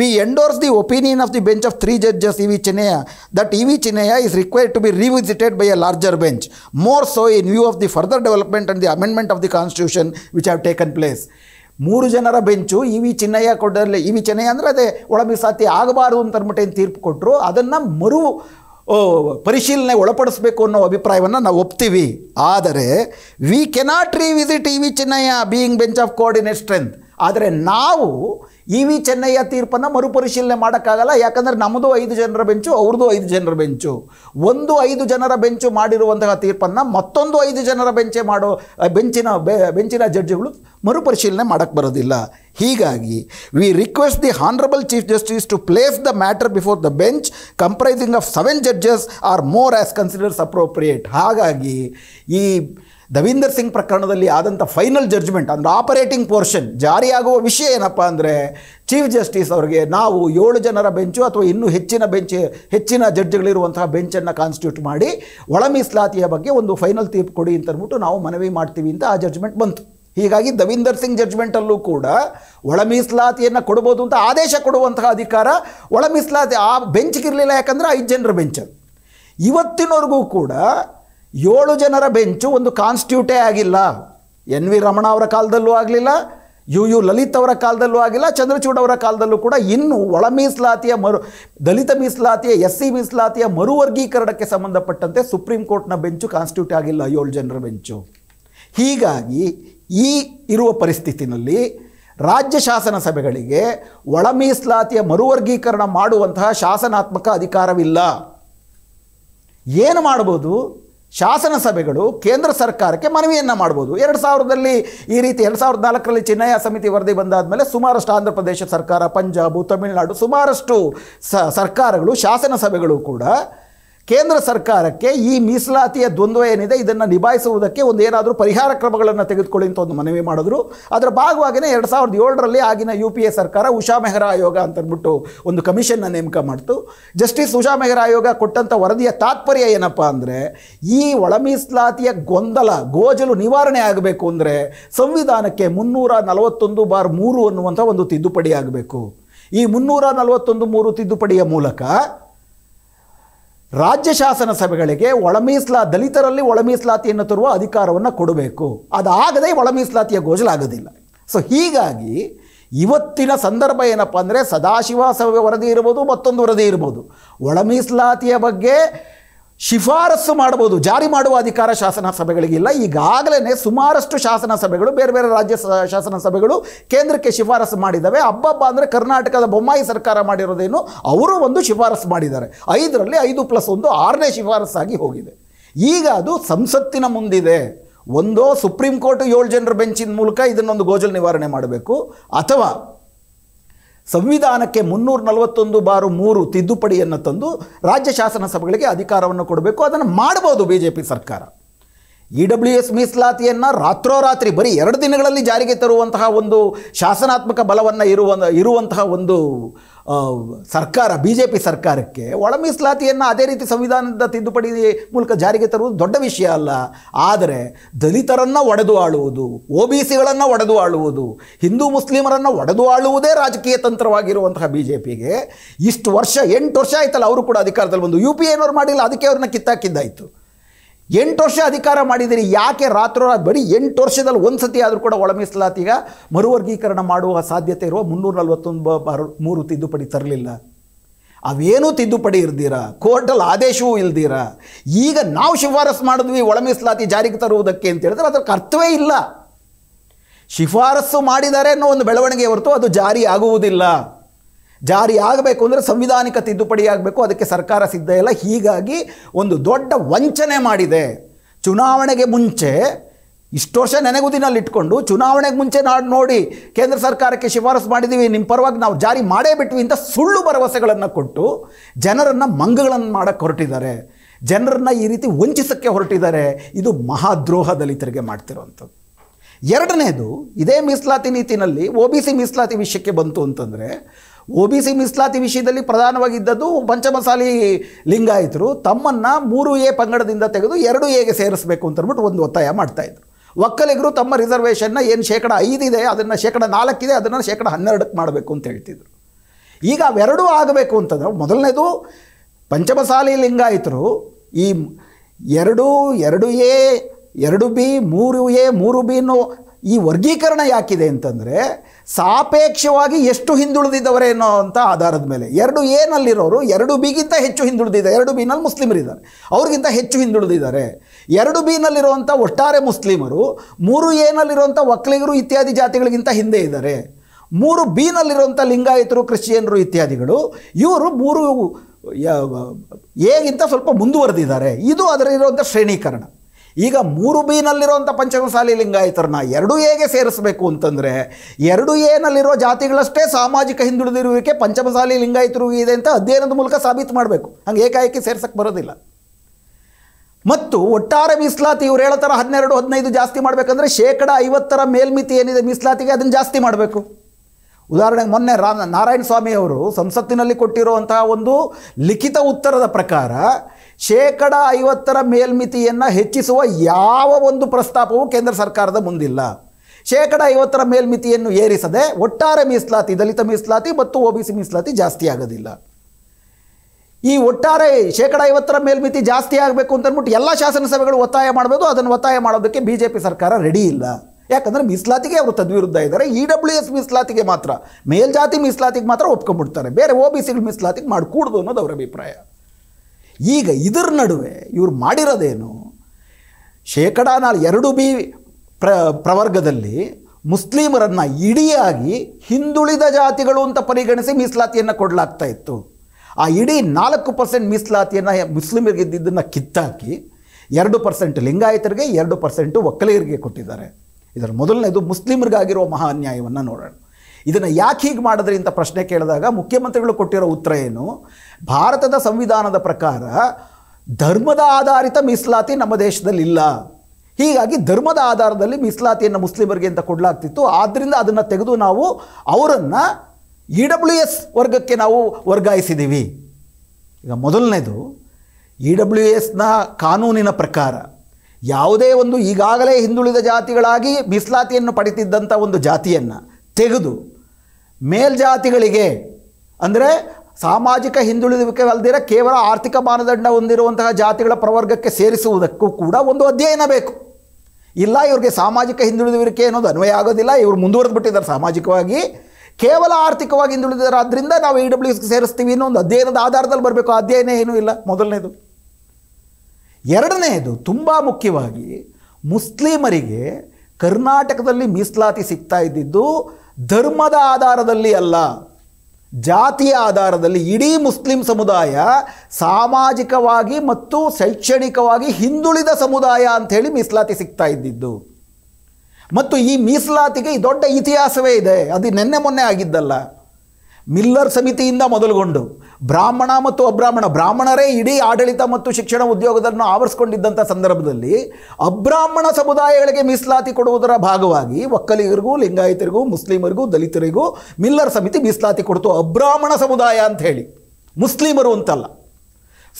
we endorse the opinion of the bench of three judges E V Chinnaiah that E V Chinnaiah is required to be revisited by a larger bench more so in view of the further development and the amendment of the constitution which have taken place ಮೂರು ಜನರ bench E V Chinnaiah ಕೊಡಲಿ E V Chinnaiah ಅಂದರೆ ಅದೇ ಒಳಮಿಸಾತಿ ಆಗಬಾರ್ದು ಅಂತ ಅಂದ್ಬಿಟ್ಟು ಏನು ತೀರ್ಪು ಕೊಟ್ಟರು ಅದನ್ನು ಮರು ಪರಿಶೀಲನೆ ಒಳಪಡಿಸ್ಬೇಕು ಅನ್ನೋ ಅಭಿಪ್ರಾಯವನ್ನು ನಾವು ಒಪ್ತೀವಿ ಆದರೆ we cannot revisit E V Chinnaiah being bench of coordinate strength ಆದರೆ ನಾವು ಇ ವಿ ಚೆನ್ನಯ್ಯ ತೀರ್ಪನ್ನು ಮರುಪರಿಶೀಲನೆ ಮಾಡೋಕ್ಕಾಗಲ್ಲ ಯಾಕಂದರೆ ನಮ್ಮದು ಐದು ಜನರ ಬೆಂಚು ಅವ್ರದ್ದು ಐದು ಜನರ ಬೆಂಚು ಒಂದು ಐದು ಜನರ ಬೆಂಚು ಮಾಡಿರುವಂತಹ ತೀರ್ಪನ್ನು ಮತ್ತೊಂದು ಐದು ಜನರ ಬೆಂಚೆ ಮಾಡೋ ಬೆಂಚಿನ ಬೆಂಚಿನ ಜಡ್ಜ್ಗಳು ಮರುಪರಿಶೀಲನೆ ಮಾಡೋಕ್ಕೆ ಬರೋದಿಲ್ಲ ಹೀಗಾಗಿ we request the honourable chief justice to place the matter before the bench comprising of seven judges or more as considers appropriate ಹಾಗಾಗಿ ಈ ದವೀಂದರ್ ಸಿಂಗ್ ಪ್ರಕರಣದಲ್ಲಿ ಆದಂಥ ಫೈನಲ್ ಜಡ್ಜ್ಮೆಂಟ್ ಅಂದರೆ ಆಪರೇಟಿಂಗ್ ಪೋರ್ಷನ್ ಜಾರಿಯಾಗುವ ವಿಷಯ ಏನಪ್ಪ ಅಂದರೆ ಚೀಫ್ ಜಸ್ಟಿಸ್ ಅವರಿಗೆ ನಾವು ಏಳು ಜನರ ಬೆಂಚು ಅಥವಾ ಇನ್ನೂ ಹೆಚ್ಚಿನ ಬೆಂಚ್ ಹೆಚ್ಚಿನ ಜಡ್ಜ್ಗಳಿರುವಂತಹ ಬೆಂಚನ್ನು ಕಾನ್ಸ್ಟಿಟ್ಯೂಟ್ ಮಾಡಿ ಒಳ ಮೀಸಲಾತಿಯ ಬಗ್ಗೆ ಒಂದು ಫೈನಲ್ ತೀರ್ಪು ಕೊಡಿ ಅಂತ ಅಂದ್ಬಿಟ್ಟು ನಾವು ಮನವಿ ಮಾಡ್ತೀವಿ ಅಂತ ಆ ಜಡ್ಜ್ಮೆಂಟ್ ಬಂತು ಹೀಗಾಗಿ ದವೀಂದರ್ ಸಿಂಗ್ ಜಡ್ಜ್ಮೆಂಟಲ್ಲೂ ಕೂಡ ಒಳ ಮೀಸಲಾತಿಯನ್ನು ಕೊಡ್ಬೋದು ಅಂತ ಆದೇಶ ಕೊಡುವಂತಹ ಅಧಿಕಾರ ಒಳ ಮೀಸಲಾತಿ ಆ ಬೆಂಚ್ಗಿರಲಿಲ್ಲ ಯಾಕಂದರೆ ಐದು ಜನರ ಬೆಂಚ್ ಇವತ್ತಿನವರೆಗೂ ಕೂಡ ಏಳು ಜನರ ಬೆಂಚು ಒಂದು ಕಾನ್ಸ್ಟಿಟ್ಯೂಟೇ ಆಗಿಲ್ಲ ಎನ್ ವಿ ರಮಣ ಅವರ ಕಾಲದಲ್ಲೂ ಆಗಲಿಲ್ಲ ಯು ಯು ಲಲಿತ್ ಅವರ ಕಾಲದಲ್ಲೂ ಆಗಿಲ್ಲ ಚಂದ್ರಚೂಡ್ ಅವರ ಕಾಲದಲ್ಲೂ ಕೂಡ ಇನ್ನು ಒಳ ಮೀಸಲಾತಿಯ ಮರು ದಲಿತ ಮೀಸಲಾತಿಯ ಎಸ್ ಸಿ ಮೀಸಲಾತಿಯ ಮರುವರ್ಗೀಕರಣಕ್ಕೆ ಸಂಬಂಧಪಟ್ಟಂತೆ ಸುಪ್ರೀಂ ಕೋರ್ಟ್ನ ಬೆಂಚು ಕಾನ್ಸ್ಟಿಟ್ಯೂಟ್ ಆಗಿಲ್ಲ ಏಳು ಜನರ ಬೆಂಚು ಹೀಗಾಗಿ ಈ ಇರುವ ಪರಿಸ್ಥಿತಿನಲ್ಲಿ ರಾಜ್ಯ ಶಾಸನ ಸಭೆಗಳಿಗೆ ಒಳ ಮೀಸಲಾತಿಯ ಮರುವರ್ಗೀಕರಣ ಮಾಡುವಂತಹ ಶಾಸನಾತ್ಮಕ ಅಧಿಕಾರವಿಲ್ಲ ಏನು ಮಾಡ್ಬೋದು ಶಾಸನ ಸಭೆಗಳು ಕೇಂದ್ರ ಸರ್ಕಾರಕ್ಕೆ ಮನವಿಯನ್ನು ಮಾಡ್ಬೋದು ಎರಡು ಸಾವಿರದಲ್ಲಿ ಈ ರೀತಿ ಎರಡು ಸಾವಿರದ ನಾಲ್ಕರಲ್ಲಿ ಚಿನ್ನಯ ಸಮಿತಿ ವರದಿ ಬಂದಾದ ಮೇಲೆ ಸುಮಾರಷ್ಟು ಆಂಧ್ರ ಪ್ರದೇಶ ಸರ್ಕಾರ ಪಂಜಾಬು ತಮಿಳುನಾಡು ಸುಮಾರಷ್ಟು ಸರ್ಕಾರಗಳು ಶಾಸನ ಸಭೆಗಳು ಕೂಡ ಕೇಂದ್ರ ಸರ್ಕಾರಕ್ಕೆ ಈ ಮೀಸಲಾತಿಯ ದ್ವಂದ್ವ ಏನಿದೆ ಇದನ್ನು ನಿಭಾಯಿಸುವುದಕ್ಕೆ ಒಂದು ಏನಾದರೂ ಪರಿಹಾರ ಕ್ರಮಗಳನ್ನು ತೆಗೆದುಕೊಳ್ಳಿ ಅಂತ ಒಂದು ಮನವಿ ಮಾಡಿದ್ರು ಅದರ ಭಾಗವಾಗಿಯೇ ಎರಡು ಸಾವಿರದ ಏಳರಲ್ಲಿ ಆಗಿನ ಯು ಪಿ ಎ ಸರ್ಕಾರ ಉಷಾ ಮೆಹರಾ ಆಯೋಗ ಅಂತಂದ್ಬಿಟ್ಟು ಒಂದು ಕಮಿಷನ್ನ ನೇಮಕ ಮಾಡ್ತು ಜಸ್ಟಿಸ್ ಉಷಾ ಮೆಹರ ಆಯೋಗ ಕೊಟ್ಟಂಥ ವರದಿಯ ತಾತ್ಪರ್ಯ ಏನಪ್ಪ ಅಂದರೆ ಈ ಒಳ ಗೊಂದಲ ಗೋಜಲು ನಿವಾರಣೆ ಆಗಬೇಕು ಅಂದರೆ ಸಂವಿಧಾನಕ್ಕೆ ಮುನ್ನೂರ ನಲವತ್ತೊಂದು ಬಾರ್ ಮೂರು ಅನ್ನುವಂಥ ಒಂದು ತಿದ್ದುಪಡಿ ಆಗಬೇಕು ಈ ಮುನ್ನೂರ ನಲವತ್ತೊಂದು ಮೂರು ತಿದ್ದುಪಡಿಯ ಮೂಲಕ ರಾಜ್ಯ ಶಾಸನ ಸಭೆಗಳಿಗೆ ಒಳಮೀಸ್ಲಾ ದಲಿತರಲ್ಲಿ ಒಳಮೀಸಲಾತಿಯನ್ನು ತರುವ ಅಧಿಕಾರವನ್ನು ಕೊಡಬೇಕು ಅದಾಗದೇ ಒಳಮೀಸಲಾತಿಯ ಗೋಜಲಾಗೋದಿಲ್ಲ ಸೊ ಹೀಗಾಗಿ ಇವತ್ತಿನ ಸಂದರ್ಭ ಏನಪ್ಪ ಅಂದರೆ ಸದಾಶಿವ ಸಭೆ ವರದಿ ಇರ್ಬೋದು ಮತ್ತೊಂದು ವರದಿ ಇರ್ಬೋದು ಒಳಮೀಸಲಾತಿಯ ಬಗ್ಗೆ ಶಿಫಾರಸ್ಸು ಮಾಡಬಹುದು ಜಾರಿ ಮಾಡುವ ಅಧಿಕಾರ ಶಾಸನ ಸಭೆಗಳಿಗಿಲ್ಲ ಈಗಾಗಲೇ ಸುಮಾರಷ್ಟು ಶಾಸನ ಸಭೆಗಳು ಬೇರೆ ಬೇರೆ ರಾಜ್ಯ ಶಾಸನ ಸಭೆಗಳು ಕೇಂದ್ರಕ್ಕೆ ಶಿಫಾರಸು ಮಾಡಿದ್ದಾವೆ ಹಬ್ಬಬ್ಬ ಅಂದರೆ ಕರ್ನಾಟಕದ ಬೊಮ್ಮಾಯಿ ಸರ್ಕಾರ ಮಾಡಿರೋದೇನು ಅವರು ಒಂದು ಶಿಫಾರಸು ಮಾಡಿದ್ದಾರೆ ಐದರಲ್ಲಿ ಐದು ಪ್ಲಸ್ ಒಂದು ಆರನೇ ಶಿಫಾರಸ್ಸಾಗಿ ಹೋಗಿದೆ ಈಗ ಅದು ಸಂಸತ್ತಿನ ಮುಂದಿದೆ ಒಂದೋ ಸುಪ್ರೀಂ ಕೋರ್ಟ್ ಏಳು ಜನರ ಬೆಂಚಿನ ಮೂಲಕ ಇದನ್ನೊಂದು ಗೋಜಲ್ ನಿವಾರಣೆ ಮಾಡಬೇಕು ಅಥವಾ ಸಂವಿಧಾನಕ್ಕೆ ಮುನ್ನೂರ ನಲವತ್ತೊಂದು ಬಾರು ಮೂರು ತಿದ್ದುಪಡಿಯನ್ನು ತಂದು ರಾಜ್ಯ ಶಾಸನ ಸಭೆಗಳಿಗೆ ಅಧಿಕಾರವನ್ನು ಕೊಡಬೇಕು ಅದನ್ನು ಮಾಡಬಹುದು ಬಿ ಜೆ ಪಿ ಸರ್ಕಾರ ಇ e ಡಬ್ಲ್ಯೂ ಎಸ್ ಮೀಸಲಾತಿಯನ್ನು ರಾತ್ರೋರಾತ್ರಿ ಬರೀ ಎರಡು ದಿನಗಳಲ್ಲಿ ಜಾರಿಗೆ ತರುವಂತಹ ಒಂದು ಶಾಸನಾತ್ಮಕ ಬಲವನ್ನು ಇರುವ ಇರುವಂತಹ ಒಂದು ಸರ್ಕಾರ ಬಿ ಜೆ ಪಿ ಸರ್ಕಾರಕ್ಕೆ ಒಳ ಮೀಸಲಾತಿಯನ್ನು ಅದೇ ರೀತಿ ಸಂವಿಧಾನದ ತಿದ್ದುಪಡಿ ಮೂಲಕ ಜಾರಿಗೆ ತರುವುದು ದೊಡ್ಡ ವಿಷಯ ಅಲ್ಲ ಆದರೆ ದಲಿತರನ್ನು ಒಡೆದು ಆಳುವುದು ಒ ಬಿ ಸಿಗಳನ್ನು ಒಡೆದು ಆಳುವುದು ಹಿಂದೂ ಮುಸ್ಲಿಮರನ್ನು ಒಡೆದು ಆಳುವುದೇ ರಾಜಕೀಯ ತಂತ್ರವಾಗಿರುವಂತಹ ಬಿ ಜೆ ಪಿಗೆ ಇಷ್ಟು ವರ್ಷ ಎಂಟು ವರ್ಷ ಆಯ್ತಲ್ಲ ಅವರು ಕೂಡ ಅಧಿಕಾರದಲ್ಲಿ ಬಂದು ಯು ಪಿ ಎನವ್ರು ಮಾಡಿಲ್ಲ ಅದಕ್ಕೆ ಅವ್ರನ್ನ ಕಿತ್ತಾಕಿದ್ದಾಯಿತು ಎಂಟು ವರ್ಷ ಅಧಿಕಾರ ಮಾಡಿದ್ದೀರಿ ಯಾಕೆ ರಾತ್ರೋರ ಬರೀ ಎಂಟು ವರ್ಷದಲ್ಲಿ ಒಂದು ಸತಿ ಆದರೂ ಕೂಡ ಒಳ ಮೀಸಲಾತಿಗ ಮರುವರ್ಗೀಕರಣ ಮಾಡುವ ಸಾಧ್ಯತೆ ಇರುವ ಮುನ್ನೂರ ನಲ್ವತ್ತೊಂದು ಮೂರು ತಿದ್ದುಪಡಿ ತರಲಿಲ್ಲ ಅವೇನೂ ತಿದ್ದುಪಡಿ ಇರ್ದಿರ ಕೋರ್ಟಲ್ಲಿ ಆದೇಶವೂ ಇಲ್ದೀರಾ ಈಗ ನಾವು ಶಿಫಾರಸು ಮಾಡಿದ್ವಿ ಒಳ ಮೀಸಲಾತಿ ಜಾರಿಗೆ ತರುವುದಕ್ಕೆ ಅಂತ ಹೇಳಿದ್ರೆ ಅದಕ್ಕೆ ಅರ್ಥವೇ ಇಲ್ಲ ಶಿಫಾರಸು ಮಾಡಿದ್ದಾರೆ ಅನ್ನೋ ಒಂದು ಬೆಳವಣಿಗೆ ಹೊರತು ಅದು ಜಾರಿ ಆಗುವುದಿಲ್ಲ ಜಾರಿ ಆಗಬೇಕು ಅಂದರೆ ಸಂವಿಧಾನಿಕ ತಿದ್ದುಪಡಿ ಆಗಬೇಕು ಅದಕ್ಕೆ ಸರ್ಕಾರ ಸಿದ್ಧ ಇಲ್ಲ ಹೀಗಾಗಿ ಒಂದು ದೊಡ್ಡ ವಂಚನೆ ಮಾಡಿದೆ ಚುನಾವಣೆಗೆ ಮುಂಚೆ ಇಷ್ಟು ವರ್ಷ ಇಟ್ಕೊಂಡು ಚುನಾವಣೆಗೆ ಮುಂಚೆ ನಾಡು ನೋಡಿ ಕೇಂದ್ರ ಸರ್ಕಾರಕ್ಕೆ ಶಿಫಾರಸು ಮಾಡಿದ್ದೀವಿ ನಿಮ್ಮ ಪರವಾಗಿ ನಾವು ಜಾರಿ ಮಾಡೇ ಬಿಟ್ವಿ ಅಂತ ಸುಳ್ಳು ಭರವಸೆಗಳನ್ನು ಕೊಟ್ಟು ಜನರನ್ನು ಮಂಗಗಳನ್ನು ಮಾಡಕ್ಕೆ ಹೊರಟಿದ್ದಾರೆ ಜನರನ್ನು ಈ ರೀತಿ ವಂಚಿಸೋಕ್ಕೆ ಹೊರಟಿದ್ದಾರೆ ಇದು ಮಹಾದ್ರೋಹ ದಲಿತರಿಗೆ ಮಾಡ್ತಿರುವಂಥದ್ದು ಎರಡನೇದು ಇದೇ ಮೀಸಲಾತಿ ನೀತಿನಲ್ಲಿ ಒ ಬಿ ಸಿ ಮೀಸಲಾತಿ ವಿಷಯಕ್ಕೆ ಬಂತು ಅಂತಂದರೆ ಒ ಬಿ ಸಿ ಮೀಸಲಾತಿ ವಿಷಯದಲ್ಲಿ ಪ್ರಧಾನವಾಗಿದ್ದದ್ದು ಪಂಚಮಸಾಲಿ ಲಿಂಗಾಯಿತರು ತಮ್ಮನ್ನು ಮೂರು ಎ ಪಂಗಡದಿಂದ ತೆಗೆದು ಎರಡು ಎಗೆ ಸೇರಿಸಬೇಕು ಅಂತಂದ್ಬಿಟ್ಟು ಒಂದು ಒತ್ತಾಯ ಮಾಡ್ತಾಯಿದ್ರು ಒಕ್ಕಲಿಗರು ತಮ್ಮ ರಿಸರ್ವೇಷನ್ನ ಏನು ಶೇಕಡ ಐದಿದೆ ಅದನ್ನು ಶೇಕಡ ನಾಲ್ಕಿದೆ ಅದನ್ನು ಶೇಕಡ ಹನ್ನೆರಡಕ್ಕೆ ಮಾಡಬೇಕು ಅಂತ ಹೇಳ್ತಿದ್ರು ಈಗ ಅವೆರಡೂ ಆಗಬೇಕು ಅಂತಂದ್ರೆ ಮೊದಲನೇದು ಪಂಚಮಸಾಲಿ ಲಿಂಗಾಯಿತರು ಈ ಎರಡು ಎರಡು ಎ ಎರಡು ಬಿ ಮೂರು ಎ ಮೂರು ಬಿ ಅನ್ನೋ ಈ ವರ್ಗೀಕರಣ ಯಾಕಿದೆ ಅಂತಂದರೆ ಸಾಪೇಕ್ಷವಾಗಿ ಎಷ್ಟು ಹಿಂದುಳಿದಿದ್ದವರೇ ಅನ್ನೋ ಅಂತ ಆಧಾರದ ಮೇಲೆ ಎರಡು ಏನಲ್ಲಿರೋರು ಎರಡು ಬಿಗಿಂತ ಹೆಚ್ಚು ಹಿಂದುಳಿದಿದ್ದಾರೆ ಎರಡು ಬಿನಲ್ಲಿ ಮುಸ್ಲಿಮರಿದ್ದಾರೆ ಅವ್ರಿಗಿಂತ ಹೆಚ್ಚು ಹಿಂದುಳಿದಿದ್ದಾರೆ ಎರಡು ಬಿನಲ್ಲಿರುವಂಥ ಒಟ್ಟಾರೆ ಮುಸ್ಲಿಮರು ಮೂರು ಏನಲ್ಲಿರುವಂಥ ಒಕ್ಕಲಿಗರು ಇತ್ಯಾದಿ ಜಾತಿಗಳಿಗಿಂತ ಹಿಂದೆ ಇದ್ದಾರೆ ಮೂರು ಬಿನಲ್ಲಿರುವಂಥ ಲಿಂಗಾಯತರು ಕ್ರಿಶ್ಚಿಯನ್ರು ಇತ್ಯಾದಿಗಳು ಇವರು ಮೂರು ಎಗಿಂತ ಸ್ವಲ್ಪ ಮುಂದುವರೆದಿದ್ದಾರೆ ಇದು ಅದರಲ್ಲಿರುವಂಥ ಶ್ರೇಣೀಕರಣ ಈಗ ಮೂರು ನಲ್ಲಿರುವಂಥ ಪಂಚಮಸಾಲಿ ಲಿಂಗಾಯತರನ್ನ ಎರಡು ಎಗೆ ಸೇರಿಸಬೇಕು ಅಂತಂದರೆ ಎರಡು ನಲ್ಲಿರೋ ಜಾತಿಗಳಷ್ಟೇ ಸಾಮಾಜಿಕ ಹಿಂದುಳಿದಿರುವಿಕೆ ಪಂಚಮಸಾಲಿ ಲಿಂಗಾಯತರು ಇದೆ ಅಂತ ಅಧ್ಯಯನದ ಮೂಲಕ ಸಾಬೀತು ಮಾಡಬೇಕು ಹಂಗೆ ಏಕಾಏಕಿ ಸೇರ್ಸಕ್ಕೆ ಬರೋದಿಲ್ಲ ಮತ್ತು ಒಟ್ಟಾರೆ ಮೀಸಲಾತಿ ಇವ್ರು ಹೇಳ್ತಾರೆ ಹನ್ನೆರಡು ಹದಿನೈದು ಜಾಸ್ತಿ ಮಾಡಬೇಕಂದ್ರೆ ಶೇಕಡ ಐವತ್ತರ ಮೇಲ್ಮಿತಿ ಏನಿದೆ ಮೀಸಲಾತಿಗೆ ಅದನ್ನು ಜಾಸ್ತಿ ಮಾಡಬೇಕು ಉದಾಹರಣೆಗೆ ಮೊನ್ನೆ ರಾ ನಾರಾಯಣ ಸ್ವಾಮಿ ಅವರು ಸಂಸತ್ತಿನಲ್ಲಿ ಕೊಟ್ಟಿರುವಂತಹ ಒಂದು ಲಿಖಿತ ಉತ್ತರದ ಪ್ರಕಾರ ಶೇಕಡ ಐವತ್ತರ ಮೇಲ್ಮಿತಿಯನ್ನು ಹೆಚ್ಚಿಸುವ ಯಾವ ಒಂದು ಪ್ರಸ್ತಾಪವೂ ಕೇಂದ್ರ ಸರ್ಕಾರದ ಮುಂದಿಲ್ಲ ಶೇಕಡ ಐವತ್ತರ ಮೇಲ್ಮಿತಿಯನ್ನು ಏರಿಸದೆ ಒಟ್ಟಾರೆ ಮೀಸಲಾತಿ ದಲಿತ ಮೀಸಲಾತಿ ಮತ್ತು ಒ ಬಿ ಸಿ ಮೀಸಲಾತಿ ಜಾಸ್ತಿ ಆಗೋದಿಲ್ಲ ಈ ಒಟ್ಟಾರೆ ಶೇಕಡ ಐವತ್ತರ ಮೇಲ್ಮಿತಿ ಜಾಸ್ತಿ ಆಗಬೇಕು ಅಂತ ಅಂದ್ಬಿಟ್ಟು ಎಲ್ಲ ಶಾಸನಸಭೆಗಳು ಒತ್ತಾಯ ಮಾಡಬಹುದು ಅದನ್ನು ಒತ್ತಾಯ ಮಾಡೋದಕ್ಕೆ ಬಿ ಜೆ ಪಿ ಸರ್ಕಾರ ರೆಡಿ ಇಲ್ಲ ಯಾಕಂದರೆ ಮೀಸಲಾತಿಗೆ ಅವರು ತದ್ವಿರುದ್ಧ ಇದ್ದಾರೆ ಇ ಡಬ್ಲ್ಯೂ ಎಸ್ ಮೀಸಲಾತಿಗೆ ಮಾತ್ರ ಮೇಲ್ಜಾತಿ ಮೀಸಲಾತಿಗೆ ಮಾತ್ರ ಒಪ್ಕೊಂಡ್ಬಿಡ್ತಾರೆ ಬೇರೆ ಒ ಬಿ ಸಿಗಳು ಮೀಸಲಾತಿಗೆ ಮಾಡಿಕೂಡ್ದು ಅನ್ನೋದು ಅವರ ಅಭಿಪ್ರಾಯ ಈಗ ಇದರ ನಡುವೆ ಇವರು ಮಾಡಿರೋದೇನು ಶೇಕಡ ನಾಲ್ಕು ಎರಡು ಬಿ ಪ್ರ ಪ್ರವರ್ಗದಲ್ಲಿ ಮುಸ್ಲಿಮರನ್ನು ಇಡಿಯಾಗಿ ಹಿಂದುಳಿದ ಜಾತಿಗಳು ಅಂತ ಪರಿಗಣಿಸಿ ಮೀಸಲಾತಿಯನ್ನು ಕೊಡಲಾಗ್ತಾ ಇತ್ತು ಆ ಇಡೀ ನಾಲ್ಕು ಪರ್ಸೆಂಟ್ ಮೀಸಲಾತಿಯನ್ನು ಮುಸ್ಲಿಮರಿಗೆ ಇದ್ದಿದ್ದನ್ನು ಕಿತ್ತಾಕಿ ಎರಡು ಪರ್ಸೆಂಟ್ ಲಿಂಗಾಯತರಿಗೆ ಎರಡು ಪರ್ಸೆಂಟು ಒಕ್ಕಲಿಗರಿಗೆ ಕೊಟ್ಟಿದ್ದಾರೆ ಇದರ ಮೊದಲನೇದು ಮುಸ್ಲಿಮರಿಗಾಗಿರುವ ಮಹಾ ಅನ್ಯಾಯವನ್ನು ನೋಡೋಣ ಇದನ್ನು ಯಾಕೆ ಹೀಗೆ ಮಾಡಿದ್ರಿ ಅಂತ ಪ್ರಶ್ನೆ ಕೇಳಿದಾಗ ಮುಖ್ಯಮಂತ್ರಿಗಳು ಕೊಟ್ಟಿರೋ ಉತ್ತರ ಏನು ಭಾರತದ ಸಂವಿಧಾನದ ಪ್ರಕಾರ ಧರ್ಮದ ಆಧಾರಿತ ಮೀಸಲಾತಿ ನಮ್ಮ ದೇಶದಲ್ಲಿ ಇಲ್ಲ ಹೀಗಾಗಿ ಧರ್ಮದ ಆಧಾರದಲ್ಲಿ ಮೀಸಲಾತಿಯನ್ನು ಮುಸ್ಲಿಮರಿಗೆ ಅಂತ ಕೊಡಲಾಗ್ತಿತ್ತು ಆದ್ದರಿಂದ ಅದನ್ನು ತೆಗೆದು ನಾವು ಅವರನ್ನು ಇ e ಡಬ್ಲ್ಯೂ ಎಸ್ ವರ್ಗಕ್ಕೆ ನಾವು ವರ್ಗಾಯಿಸಿದ್ದೀವಿ ಈಗ ಮೊದಲನೇದು ಇ ಡಬ್ಲ್ಯೂ ಎಸ್ನ ಕಾನೂನಿನ ಪ್ರಕಾರ ಯಾವುದೇ ಒಂದು ಈಗಾಗಲೇ ಹಿಂದುಳಿದ ಜಾತಿಗಳಾಗಿ ಮೀಸಲಾತಿಯನ್ನು ಪಡಿತಿದ್ದಂಥ ಒಂದು ಜಾತಿಯನ್ನು ತೆಗೆದು ಮೇಲ್ಜಾತಿಗಳಿಗೆ ಅಂದರೆ ಸಾಮಾಜಿಕ ಹಿಂದುಳಿದುವಿಕೆ ಅಲ್ಲದಿರ ಕೇವಲ ಆರ್ಥಿಕ ಮಾನದಂಡ ಹೊಂದಿರುವಂತಹ ಜಾತಿಗಳ ಪ್ರವರ್ಗಕ್ಕೆ ಸೇರಿಸುವುದಕ್ಕೂ ಕೂಡ ಒಂದು ಅಧ್ಯಯನ ಬೇಕು ಇಲ್ಲ ಇವ್ರಿಗೆ ಸಾಮಾಜಿಕ ಹಿಂದುಳಿದುವಿಕೆ ಅನ್ನೋದು ಅನ್ವಯ ಆಗೋದಿಲ್ಲ ಇವರು ಮುಂದುವರೆದು ಬಿಟ್ಟಿದ್ದಾರೆ ಸಾಮಾಜಿಕವಾಗಿ ಕೇವಲ ಆರ್ಥಿಕವಾಗಿ ಆದ್ದರಿಂದ ನಾವು ಇ ಎಸ್ಗೆ ಸೇರಿಸ್ತೀವಿ ಅನ್ನೋ ಒಂದು ಅಧ್ಯಯನದ ಆಧಾರದಲ್ಲಿ ಬರಬೇಕು ಅಧ್ಯಯನ ಏನೂ ಇಲ್ಲ ಮೊದಲನೇದು ಎರಡನೆಯದು ತುಂಬ ಮುಖ್ಯವಾಗಿ ಮುಸ್ಲಿಮರಿಗೆ ಕರ್ನಾಟಕದಲ್ಲಿ ಮೀಸಲಾತಿ ಸಿಗ್ತಾ ಇದ್ದಿದ್ದು ಧರ್ಮದ ಆಧಾರದಲ್ಲಿ ಅಲ್ಲ ಜಾತಿಯ ಆಧಾರದಲ್ಲಿ ಇಡೀ ಮುಸ್ಲಿಂ ಸಮುದಾಯ ಸಾಮಾಜಿಕವಾಗಿ ಮತ್ತು ಶೈಕ್ಷಣಿಕವಾಗಿ ಹಿಂದುಳಿದ ಸಮುದಾಯ ಅಂಥೇಳಿ ಮೀಸಲಾತಿ ಸಿಗ್ತಾ ಇದ್ದಿದ್ದು ಮತ್ತು ಈ ಮೀಸಲಾತಿಗೆ ದೊಡ್ಡ ಇತಿಹಾಸವೇ ಇದೆ ಅದು ನಿನ್ನೆ ಮೊನ್ನೆ ಆಗಿದ್ದಲ್ಲ ಮಿಲ್ಲರ್ ಸಮಿತಿಯಿಂದ ಮೊದಲುಗೊಂಡು ಬ್ರಾಹ್ಮಣ ಮತ್ತು ಅಬ್ರಾಹ್ಮಣ ಬ್ರಾಹ್ಮಣರೇ ಇಡೀ ಆಡಳಿತ ಮತ್ತು ಶಿಕ್ಷಣ ಉದ್ಯೋಗದನ್ನು ಆವರಿಸ್ಕೊಂಡಿದ್ದಂಥ ಸಂದರ್ಭದಲ್ಲಿ ಅಬ್ರಾಹ್ಮಣ ಸಮುದಾಯಗಳಿಗೆ ಮೀಸಲಾತಿ ಕೊಡುವುದರ ಭಾಗವಾಗಿ ಒಕ್ಕಲಿಗರಿಗೂ ಲಿಂಗಾಯತರಿಗೂ ಮುಸ್ಲಿಮರಿಗೂ ದಲಿತರಿಗೂ ಮಿಲ್ಲರ್ ಸಮಿತಿ ಮೀಸಲಾತಿ ಕೊಡ್ತು ಅಬ್ರಾಹ್ಮಣ ಸಮುದಾಯ ಅಂತ ಹೇಳಿ ಮುಸ್ಲಿಮರು ಅಂತಲ್ಲ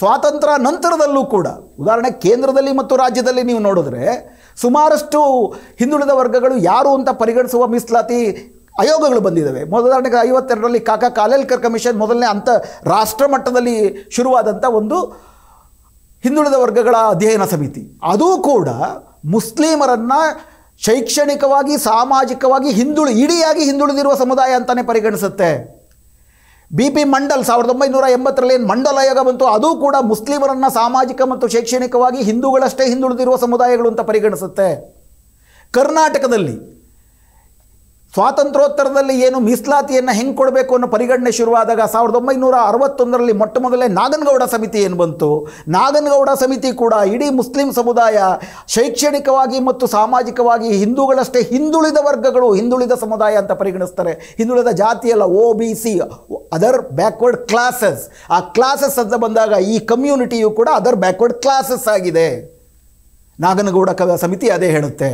ಸ್ವಾತಂತ್ರ್ಯ ನಂತರದಲ್ಲೂ ಕೂಡ ಉದಾಹರಣೆ ಕೇಂದ್ರದಲ್ಲಿ ಮತ್ತು ರಾಜ್ಯದಲ್ಲಿ ನೀವು ನೋಡಿದ್ರೆ ಸುಮಾರಷ್ಟು ಹಿಂದುಳಿದ ವರ್ಗಗಳು ಯಾರು ಅಂತ ಪರಿಗಣಿಸುವ ಮೀಸಲಾತಿ ಆಯೋಗಗಳು ಬಂದಿದ್ದಾವೆ ಮೊದಲನೇ ಐವತ್ತೆರಡರಲ್ಲಿ ಕಾಕಾ ಕಾಲೇಲ್ಕರ್ ಕಮಿಷನ್ ಮೊದಲನೇ ಅಂತ ರಾಷ್ಟ್ರ ಮಟ್ಟದಲ್ಲಿ ಶುರುವಾದಂಥ ಒಂದು ಹಿಂದುಳಿದ ವರ್ಗಗಳ ಅಧ್ಯಯನ ಸಮಿತಿ ಅದೂ ಕೂಡ ಮುಸ್ಲಿಮರನ್ನು ಶೈಕ್ಷಣಿಕವಾಗಿ ಸಾಮಾಜಿಕವಾಗಿ ಹಿಂದುಳಿ ಇಡಿಯಾಗಿ ಹಿಂದುಳಿದಿರುವ ಸಮುದಾಯ ಅಂತಲೇ ಪರಿಗಣಿಸುತ್ತೆ ಬಿ ಪಿ ಮಂಡಲ್ ಸಾವಿರದ ಒಂಬೈನೂರ ಎಂಬತ್ತರಲ್ಲಿ ಏನು ಮಂಡಲ್ ಆಯೋಗ ಬಂತು ಅದು ಕೂಡ ಮುಸ್ಲಿಮರನ್ನು ಸಾಮಾಜಿಕ ಮತ್ತು ಶೈಕ್ಷಣಿಕವಾಗಿ ಹಿಂದೂಗಳಷ್ಟೇ ಹಿಂದುಳಿದಿರುವ ಸಮುದಾಯಗಳು ಅಂತ ಪರಿಗಣಿಸುತ್ತೆ ಕರ್ನಾಟಕದಲ್ಲಿ ಸ್ವಾತಂತ್ರ್ಯೋತ್ತರದಲ್ಲಿ ಏನು ಮೀಸಲಾತಿಯನ್ನು ಹೆಂಗೆ ಕೊಡಬೇಕು ಅನ್ನೋ ಪರಿಗಣನೆ ಶುರುವಾದಾಗ ಸಾವಿರದ ಒಂಬೈನೂರ ಅರವತ್ತೊಂದರಲ್ಲಿ ಮೊಟ್ಟ ಮೊದಲೇ ನಾಗನಗೌಡ ಸಮಿತಿ ಏನು ಬಂತು ನಾಗನಗೌಡ ಸಮಿತಿ ಕೂಡ ಇಡೀ ಮುಸ್ಲಿಂ ಸಮುದಾಯ ಶೈಕ್ಷಣಿಕವಾಗಿ ಮತ್ತು ಸಾಮಾಜಿಕವಾಗಿ ಹಿಂದೂಗಳಷ್ಟೇ ಹಿಂದುಳಿದ ವರ್ಗಗಳು ಹಿಂದುಳಿದ ಸಮುದಾಯ ಅಂತ ಪರಿಗಣಿಸ್ತಾರೆ ಹಿಂದುಳಿದ ಜಾತಿಯಲ್ಲ O B C other backward classes ಆ ಕ್ಲಾಸಸ್ ಅಂತ ಬಂದಾಗ ಈ ಕಮ್ಯುನಿಟಿಯು ಕೂಡ ಅದರ್ ಬ್ಯಾಕ್ವರ್ಡ್ ಕ್ಲಾಸಸ್ ಆಗಿದೆ ನಾಗನಗೌಡ ಸಮಿತಿ ಅದೇ ಹೇಳುತ್ತೆ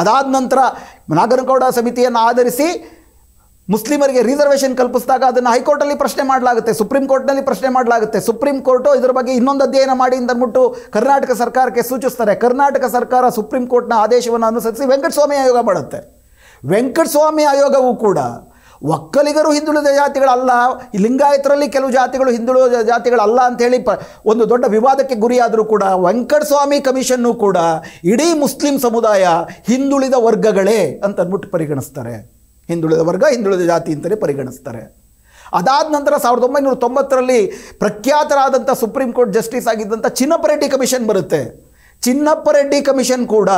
ಅದಾದ ನಂತರ ನಾಗನಗೌಡ ಸಮಿತಿಯನ್ನು ಆಧರಿಸಿ ಮುಸ್ಲಿಮರಿಗೆ ರಿಸರ್ವೇಷನ್ ಕಲ್ಪಿಸಿದಾಗ ಅದನ್ನು ಹೈಕೋರ್ಟಲ್ಲಿ ಪ್ರಶ್ನೆ ಮಾಡಲಾಗುತ್ತೆ ಸುಪ್ರೀಂ ಕೋರ್ಟ್ನಲ್ಲಿ ಪ್ರಶ್ನೆ ಮಾಡಲಾಗುತ್ತೆ ಸುಪ್ರೀಂ ಕೋರ್ಟು ಇದರ ಬಗ್ಗೆ ಇನ್ನೊಂದು ಅಧ್ಯಯನ ಮಾಡಿ ಅಂದ್ಬಿಟ್ಟು ಕರ್ನಾಟಕ ಸರ್ಕಾರಕ್ಕೆ ಸೂಚಿಸ್ತಾರೆ ಕರ್ನಾಟಕ ಸರ್ಕಾರ ಸುಪ್ರೀಂ ಕೋರ್ಟ್ನ ಆದೇಶವನ್ನು ಅನುಸರಿಸಿ ವೆಂಕಟಸ್ವಾಮಿ ಆಯೋಗ ಮಾಡುತ್ತೆ ವೆಂಕಟಸ್ವಾಮಿ ಆಯೋಗವೂ ಕೂಡ ಒಕ್ಕಲಿಗರು ಹಿಂದುಳಿದ ಜಾತಿಗಳಲ್ಲ ಲಿಂಗಾಯತರಲ್ಲಿ ಕೆಲವು ಜಾತಿಗಳು ಹಿಂದುಳಿದ ಜಾತಿಗಳಲ್ಲ ಅಂಥೇಳಿ ಪ ಒಂದು ದೊಡ್ಡ ವಿವಾದಕ್ಕೆ ಗುರಿಯಾದರೂ ಕೂಡ ವೆಂಕಟಸ್ವಾಮಿ ಕಮಿಷನ್ನು ಕೂಡ ಇಡೀ ಮುಸ್ಲಿಂ ಸಮುದಾಯ ಹಿಂದುಳಿದ ವರ್ಗಗಳೇ ಅಂತ ಅಂದ್ಬಿಟ್ಟು ಪರಿಗಣಿಸ್ತಾರೆ ಹಿಂದುಳಿದ ವರ್ಗ ಹಿಂದುಳಿದ ಜಾತಿ ಅಂತಲೇ ಪರಿಗಣಿಸ್ತಾರೆ ಅದಾದ ನಂತರ ಸಾವಿರದ ಒಂಬೈನೂರ ತೊಂಬತ್ತರಲ್ಲಿ ಪ್ರಖ್ಯಾತರಾದಂಥ ಸುಪ್ರೀಂ ಕೋರ್ಟ್ ಜಸ್ಟಿಸ್ ಆಗಿದ್ದಂಥ ಚಿನ್ನಪ್ಪ ರೆಡ್ಡಿ ಕಮಿಷನ್ ಬರುತ್ತೆ ಚಿನ್ನಪ್ಪ ರೆಡ್ಡಿ ಕಮಿಷನ್ ಕೂಡ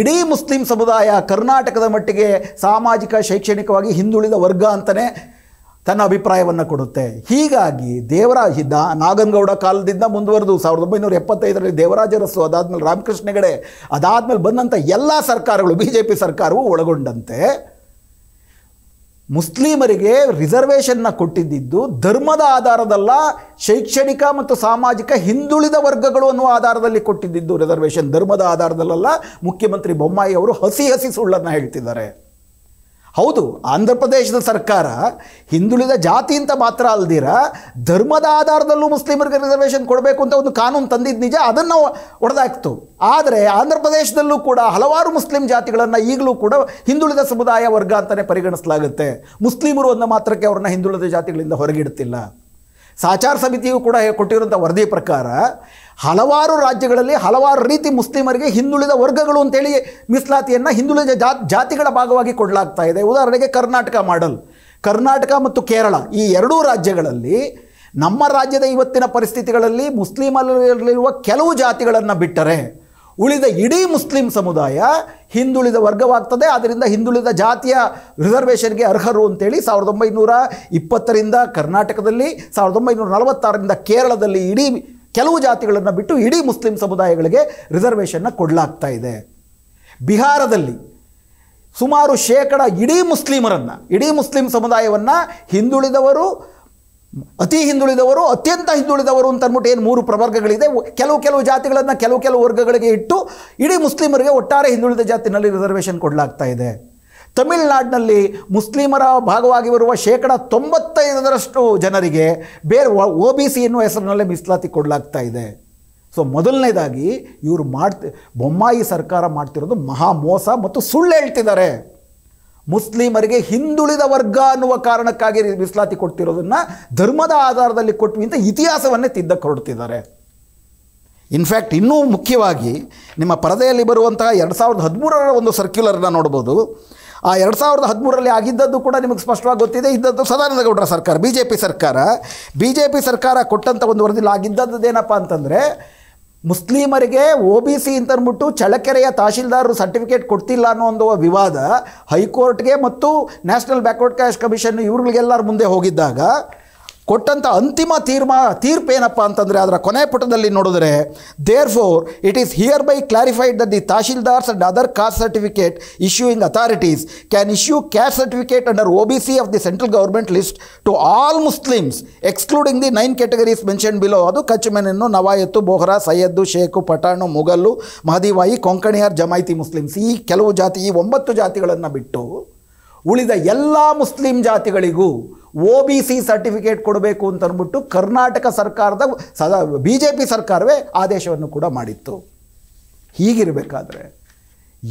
ಇಡೀ ಮುಸ್ಲಿಂ ಸಮುದಾಯ ಕರ್ನಾಟಕದ ಮಟ್ಟಿಗೆ ಸಾಮಾಜಿಕ ಶೈಕ್ಷಣಿಕವಾಗಿ ಹಿಂದುಳಿದ ವರ್ಗ ಅಂತಲೇ ತನ್ನ ಅಭಿಪ್ರಾಯವನ್ನು ಕೊಡುತ್ತೆ ಹೀಗಾಗಿ ದೇವರಾಜಿದ್ದ ನಾಗನಗೌಡ ಕಾಲದಿಂದ ಮುಂದುವರೆದು ಸಾವಿರದ ಒಂಬೈನೂರ ಎಪ್ಪತ್ತೈದರಲ್ಲಿ ದೇವರಾಜರಸು ಅದಾದಮೇಲೆ ರಾಮಕೃಷ್ಣ ಹೆಗಡೆ ಅದಾದಮೇಲೆ ಬಂದಂಥ ಎಲ್ಲ ಸರ್ಕಾರಗಳು ಬಿ ಜೆ ಪಿ ಸರ್ಕಾರವು ಒಳಗೊಂಡಂತೆ ಮುಸ್ಲಿಮರಿಗೆ ರಿಸರ್ವೇಷನ್ನ ಕೊಟ್ಟಿದ್ದಿದ್ದು ಧರ್ಮದ ಆಧಾರದಲ್ಲ ಶೈಕ್ಷಣಿಕ ಮತ್ತು ಸಾಮಾಜಿಕ ಹಿಂದುಳಿದ ವರ್ಗಗಳು ಅನ್ನುವ ಆಧಾರದಲ್ಲಿ ಕೊಟ್ಟಿದ್ದಿದ್ದು ರಿಸರ್ವೇಷನ್ ಧರ್ಮದ ಆಧಾರದಲ್ಲ ಮುಖ್ಯಮಂತ್ರಿ ಬೊಮ್ಮಾಯಿ ಅವರು ಹಸಿ ಹಸಿ ಸುಳ್ಳನ್ನು ಹೇಳ್ತಿದ್ದಾರೆ ಹೌದು ಆಂಧ್ರ ಪ್ರದೇಶದ ಸರ್ಕಾರ ಹಿಂದುಳಿದ ಜಾತಿ ಅಂತ ಮಾತ್ರ ಅಲ್ದಿರ ಧರ್ಮದ ಆಧಾರದಲ್ಲೂ ಮುಸ್ಲಿಮರಿಗೆ ರಿಸರ್ವೇಷನ್ ಕೊಡಬೇಕು ಅಂತ ಒಂದು ಕಾನೂನು ತಂದಿದ್ದು ನಿಜ ಅದನ್ನು ಒಡೆದಾಕ್ತು ಆದರೆ ಆಂಧ್ರ ಪ್ರದೇಶದಲ್ಲೂ ಕೂಡ ಹಲವಾರು ಮುಸ್ಲಿಂ ಜಾತಿಗಳನ್ನು ಈಗಲೂ ಕೂಡ ಹಿಂದುಳಿದ ಸಮುದಾಯ ವರ್ಗ ಅಂತಲೇ ಪರಿಗಣಿಸಲಾಗುತ್ತೆ ಮುಸ್ಲಿಮರು ಅನ್ನೋ ಮಾತ್ರಕ್ಕೆ ಅವ್ರನ್ನ ಹಿಂದುಳಿದ ಜಾತಿಗಳಿಂದ ಹೊರಗಿಡ್ತಿಲ್ಲ ಸಾಚಾರ ಸಮಿತಿಯು ಕೂಡ ಕೊಟ್ಟಿರುವಂಥ ವರದಿ ಪ್ರಕಾರ ಹಲವಾರು ರಾಜ್ಯಗಳಲ್ಲಿ ಹಲವಾರು ರೀತಿ ಮುಸ್ಲಿಮರಿಗೆ ಹಿಂದುಳಿದ ವರ್ಗಗಳು ಅಂತೇಳಿ ಮೀಸಲಾತಿಯನ್ನು ಹಿಂದುಳಿದ ಜಾ ಜಾತಿಗಳ ಭಾಗವಾಗಿ ಕೊಡಲಾಗ್ತಾ ಇದೆ ಉದಾಹರಣೆಗೆ ಕರ್ನಾಟಕ ಮಾಡಲ್ ಕರ್ನಾಟಕ ಮತ್ತು ಕೇರಳ ಈ ಎರಡೂ ರಾಜ್ಯಗಳಲ್ಲಿ ನಮ್ಮ ರಾಜ್ಯದ ಇವತ್ತಿನ ಪರಿಸ್ಥಿತಿಗಳಲ್ಲಿ ಮುಸ್ಲಿಮರಲ್ಲಿರುವ ಕೆಲವು ಜಾತಿಗಳನ್ನು ಬಿಟ್ಟರೆ ಉಳಿದ ಇಡೀ ಮುಸ್ಲಿಂ ಸಮುದಾಯ ಹಿಂದುಳಿದ ವರ್ಗವಾಗ್ತದೆ ಆದ್ದರಿಂದ ಹಿಂದುಳಿದ ಜಾತಿಯ ರಿಸರ್ವೇಷನ್ಗೆ ಅರ್ಹರು ಅಂತೇಳಿ ಸಾವಿರದ ಒಂಬೈನೂರ ಇಪ್ಪತ್ತರಿಂದ ಕರ್ನಾಟಕದಲ್ಲಿ ಸಾವಿರದ ಒಂಬೈನೂರ ನಲವತ್ತಾರರಿಂದ ಕೇರಳದಲ್ಲಿ ಇಡೀ ಕೆಲವು ಜಾತಿಗಳನ್ನು ಬಿಟ್ಟು ಇಡೀ ಮುಸ್ಲಿಂ ಸಮುದಾಯಗಳಿಗೆ ರಿಸರ್ವೇಷನ್ನ ಕೊಡಲಾಗ್ತಾ ಇದೆ ಬಿಹಾರದಲ್ಲಿ ಸುಮಾರು ಶೇಕಡ ಇಡೀ ಮುಸ್ಲಿಮರನ್ನು ಇಡೀ ಮುಸ್ಲಿಂ ಸಮುದಾಯವನ್ನು ಹಿಂದುಳಿದವರು ಅತಿ ಹಿಂದುಳಿದವರು ಅತ್ಯಂತ ಹಿಂದುಳಿದವರು ಅಂತ ಅಂದ್ಬಿಟ್ಟು ಏನು ಮೂರು ಪ್ರವರ್ಗಗಳಿದೆ ಕೆಲವು ಕೆಲವು ಜಾತಿಗಳನ್ನು ಕೆಲವು ಕೆಲವು ವರ್ಗಗಳಿಗೆ ಇಟ್ಟು ಇಡೀ ಮುಸ್ಲಿಮರಿಗೆ ಒಟ್ಟಾರೆ ಹಿಂದುಳಿದ ಜಾತಿನಲ್ಲಿ ರಿಸರ್ವೇಷನ್ ಕೊಡಲಾಗ್ತಾ ಇದೆ ತಮಿಳುನಾಡಿನಲ್ಲಿ ಮುಸ್ಲಿಮರ ಭಾಗವಾಗಿ ಬರುವ ಶೇಕಡ ತೊಂಬತ್ತೈದರಷ್ಟು ಜನರಿಗೆ ಬೇರೆ ಒ ಬಿ ಸಿ ಎನ್ನುವ ಹೆಸರಿನಲ್ಲೇ ಮೀಸಲಾತಿ ಕೊಡಲಾಗ್ತಾ ಇದೆ ಸೊ ಮೊದಲನೇದಾಗಿ ಇವರು ಮಾಡ್ತಿ ಬೊಮ್ಮಾಯಿ ಸರ್ಕಾರ ಮಾಡ್ತಿರೋದು ಮಹಾ ಮೋಸ ಮತ್ತು ಸುಳ್ಳು ಹೇಳ್ತಿದ್ದಾರೆ ಮುಸ್ಲಿಮರಿಗೆ ಹಿಂದುಳಿದ ವರ್ಗ ಅನ್ನುವ ಕಾರಣಕ್ಕಾಗಿ ಮೀಸಲಾತಿ ಕೊಡ್ತಿರೋದನ್ನು ಧರ್ಮದ ಆಧಾರದಲ್ಲಿ ಕೊಟ್ವಿ ಅಂತ ಇತಿಹಾಸವನ್ನೇ ತಿದ್ದ ಕೊಡ್ತಿದ್ದಾರೆ ಇನ್ಫ್ಯಾಕ್ಟ್ ಇನ್ನೂ ಮುಖ್ಯವಾಗಿ ನಿಮ್ಮ ಪರದೆಯಲ್ಲಿ ಬರುವಂತಹ ಎರಡು ಸಾವಿರದ ಹದಿಮೂರರ ಒಂದು ಸರ್ಕ್ಯುಲರನ್ನ ನೋಡ್ಬೋದು ಆ ಎರಡು ಸಾವಿರದ ಹದಿಮೂರರಲ್ಲಿ ಆಗಿದ್ದದ್ದು ಕೂಡ ನಿಮಗೆ ಸ್ಪಷ್ಟವಾಗಿ ಗೊತ್ತಿದೆ ಇದ್ದದ್ದು ಸದಾನಂದಗೌಡರ ಸರ್ಕಾರ ಬಿ ಜೆ ಪಿ ಸರ್ಕಾರ ಬಿ ಜೆ ಪಿ ಸರ್ಕಾರ ಕೊಟ್ಟಂಥ ಒಂದು ಆಗಿದ್ದದ್ದು ಆಗಿದ್ದದ್ದೇನಪ್ಪ ಅಂತಂದರೆ ಮುಸ್ಲಿಮರಿಗೆ ಒ ಬಿ ಸಿ ಅಂತಂದ್ಬಿಟ್ಟು ಚಳಕೆರೆಯ ತಹಶೀಲ್ದಾರರು ಸರ್ಟಿಫಿಕೇಟ್ ಕೊಡ್ತಿಲ್ಲ ಅನ್ನೋ ಒಂದು ವಿವಾದ ಹೈಕೋರ್ಟ್ಗೆ ಮತ್ತು ನ್ಯಾಷನಲ್ ಬ್ಯಾಕ್ವರ್ಡ್ ಕ್ಯಾಶ್ ಕಮಿಷನ್ ಇವ್ರಿಗೆಲ್ಲರ ಮುಂದೆ ಹೋಗಿದ್ದಾಗ ಕೊಟ್ಟಂಥ ಅಂತಿಮ ತೀರ್ಮಾ ಏನಪ್ಪ ಅಂತಂದರೆ ಅದರ ಕೊನೆ ಪುಟದಲ್ಲಿ ನೋಡಿದ್ರೆ therefore it is hereby clarified that the tahsildars and other caste certificate issuing authorities can issue caste certificate under O B C of the central government list to all Muslims excluding the nine categories mention below ಅದು ಕಚ್ಮೆನನ್ನು ನವಾಯತ್ತು Bohra ಸೈಯದ್ದು ಶೇಖು ಪಠಾಣು ಮೊಘಲ್ಲು ಮಹದಿವಾಯಿ ಕೊಂಕಣಿಯಾರ್ ಜಮಾಯಿತಿ Muslims ಈ ಕೆಲವು ಜಾತಿ ಈ ಒಂಬತ್ತು ಜಾತಿಗಳನ್ನು ಬಿಟ್ಟು ಉಳಿದ ಎಲ್ಲ ಮುಸ್ಲಿಂ ಜಾತಿಗಳಿಗೂ ಒ ಬಿ ಸಿ ಸರ್ಟಿಫಿಕೇಟ್ ಕೊಡಬೇಕು ಅಂತ ಅಂದ್ಬಿಟ್ಟು ಕರ್ನಾಟಕ ಸರ್ಕಾರದ ಸದಾ ಬಿ ಜೆ ಪಿ ಸರ್ಕಾರವೇ ಆದೇಶವನ್ನು ಕೂಡ ಮಾಡಿತ್ತು ಹೀಗಿರಬೇಕಾದ್ರೆ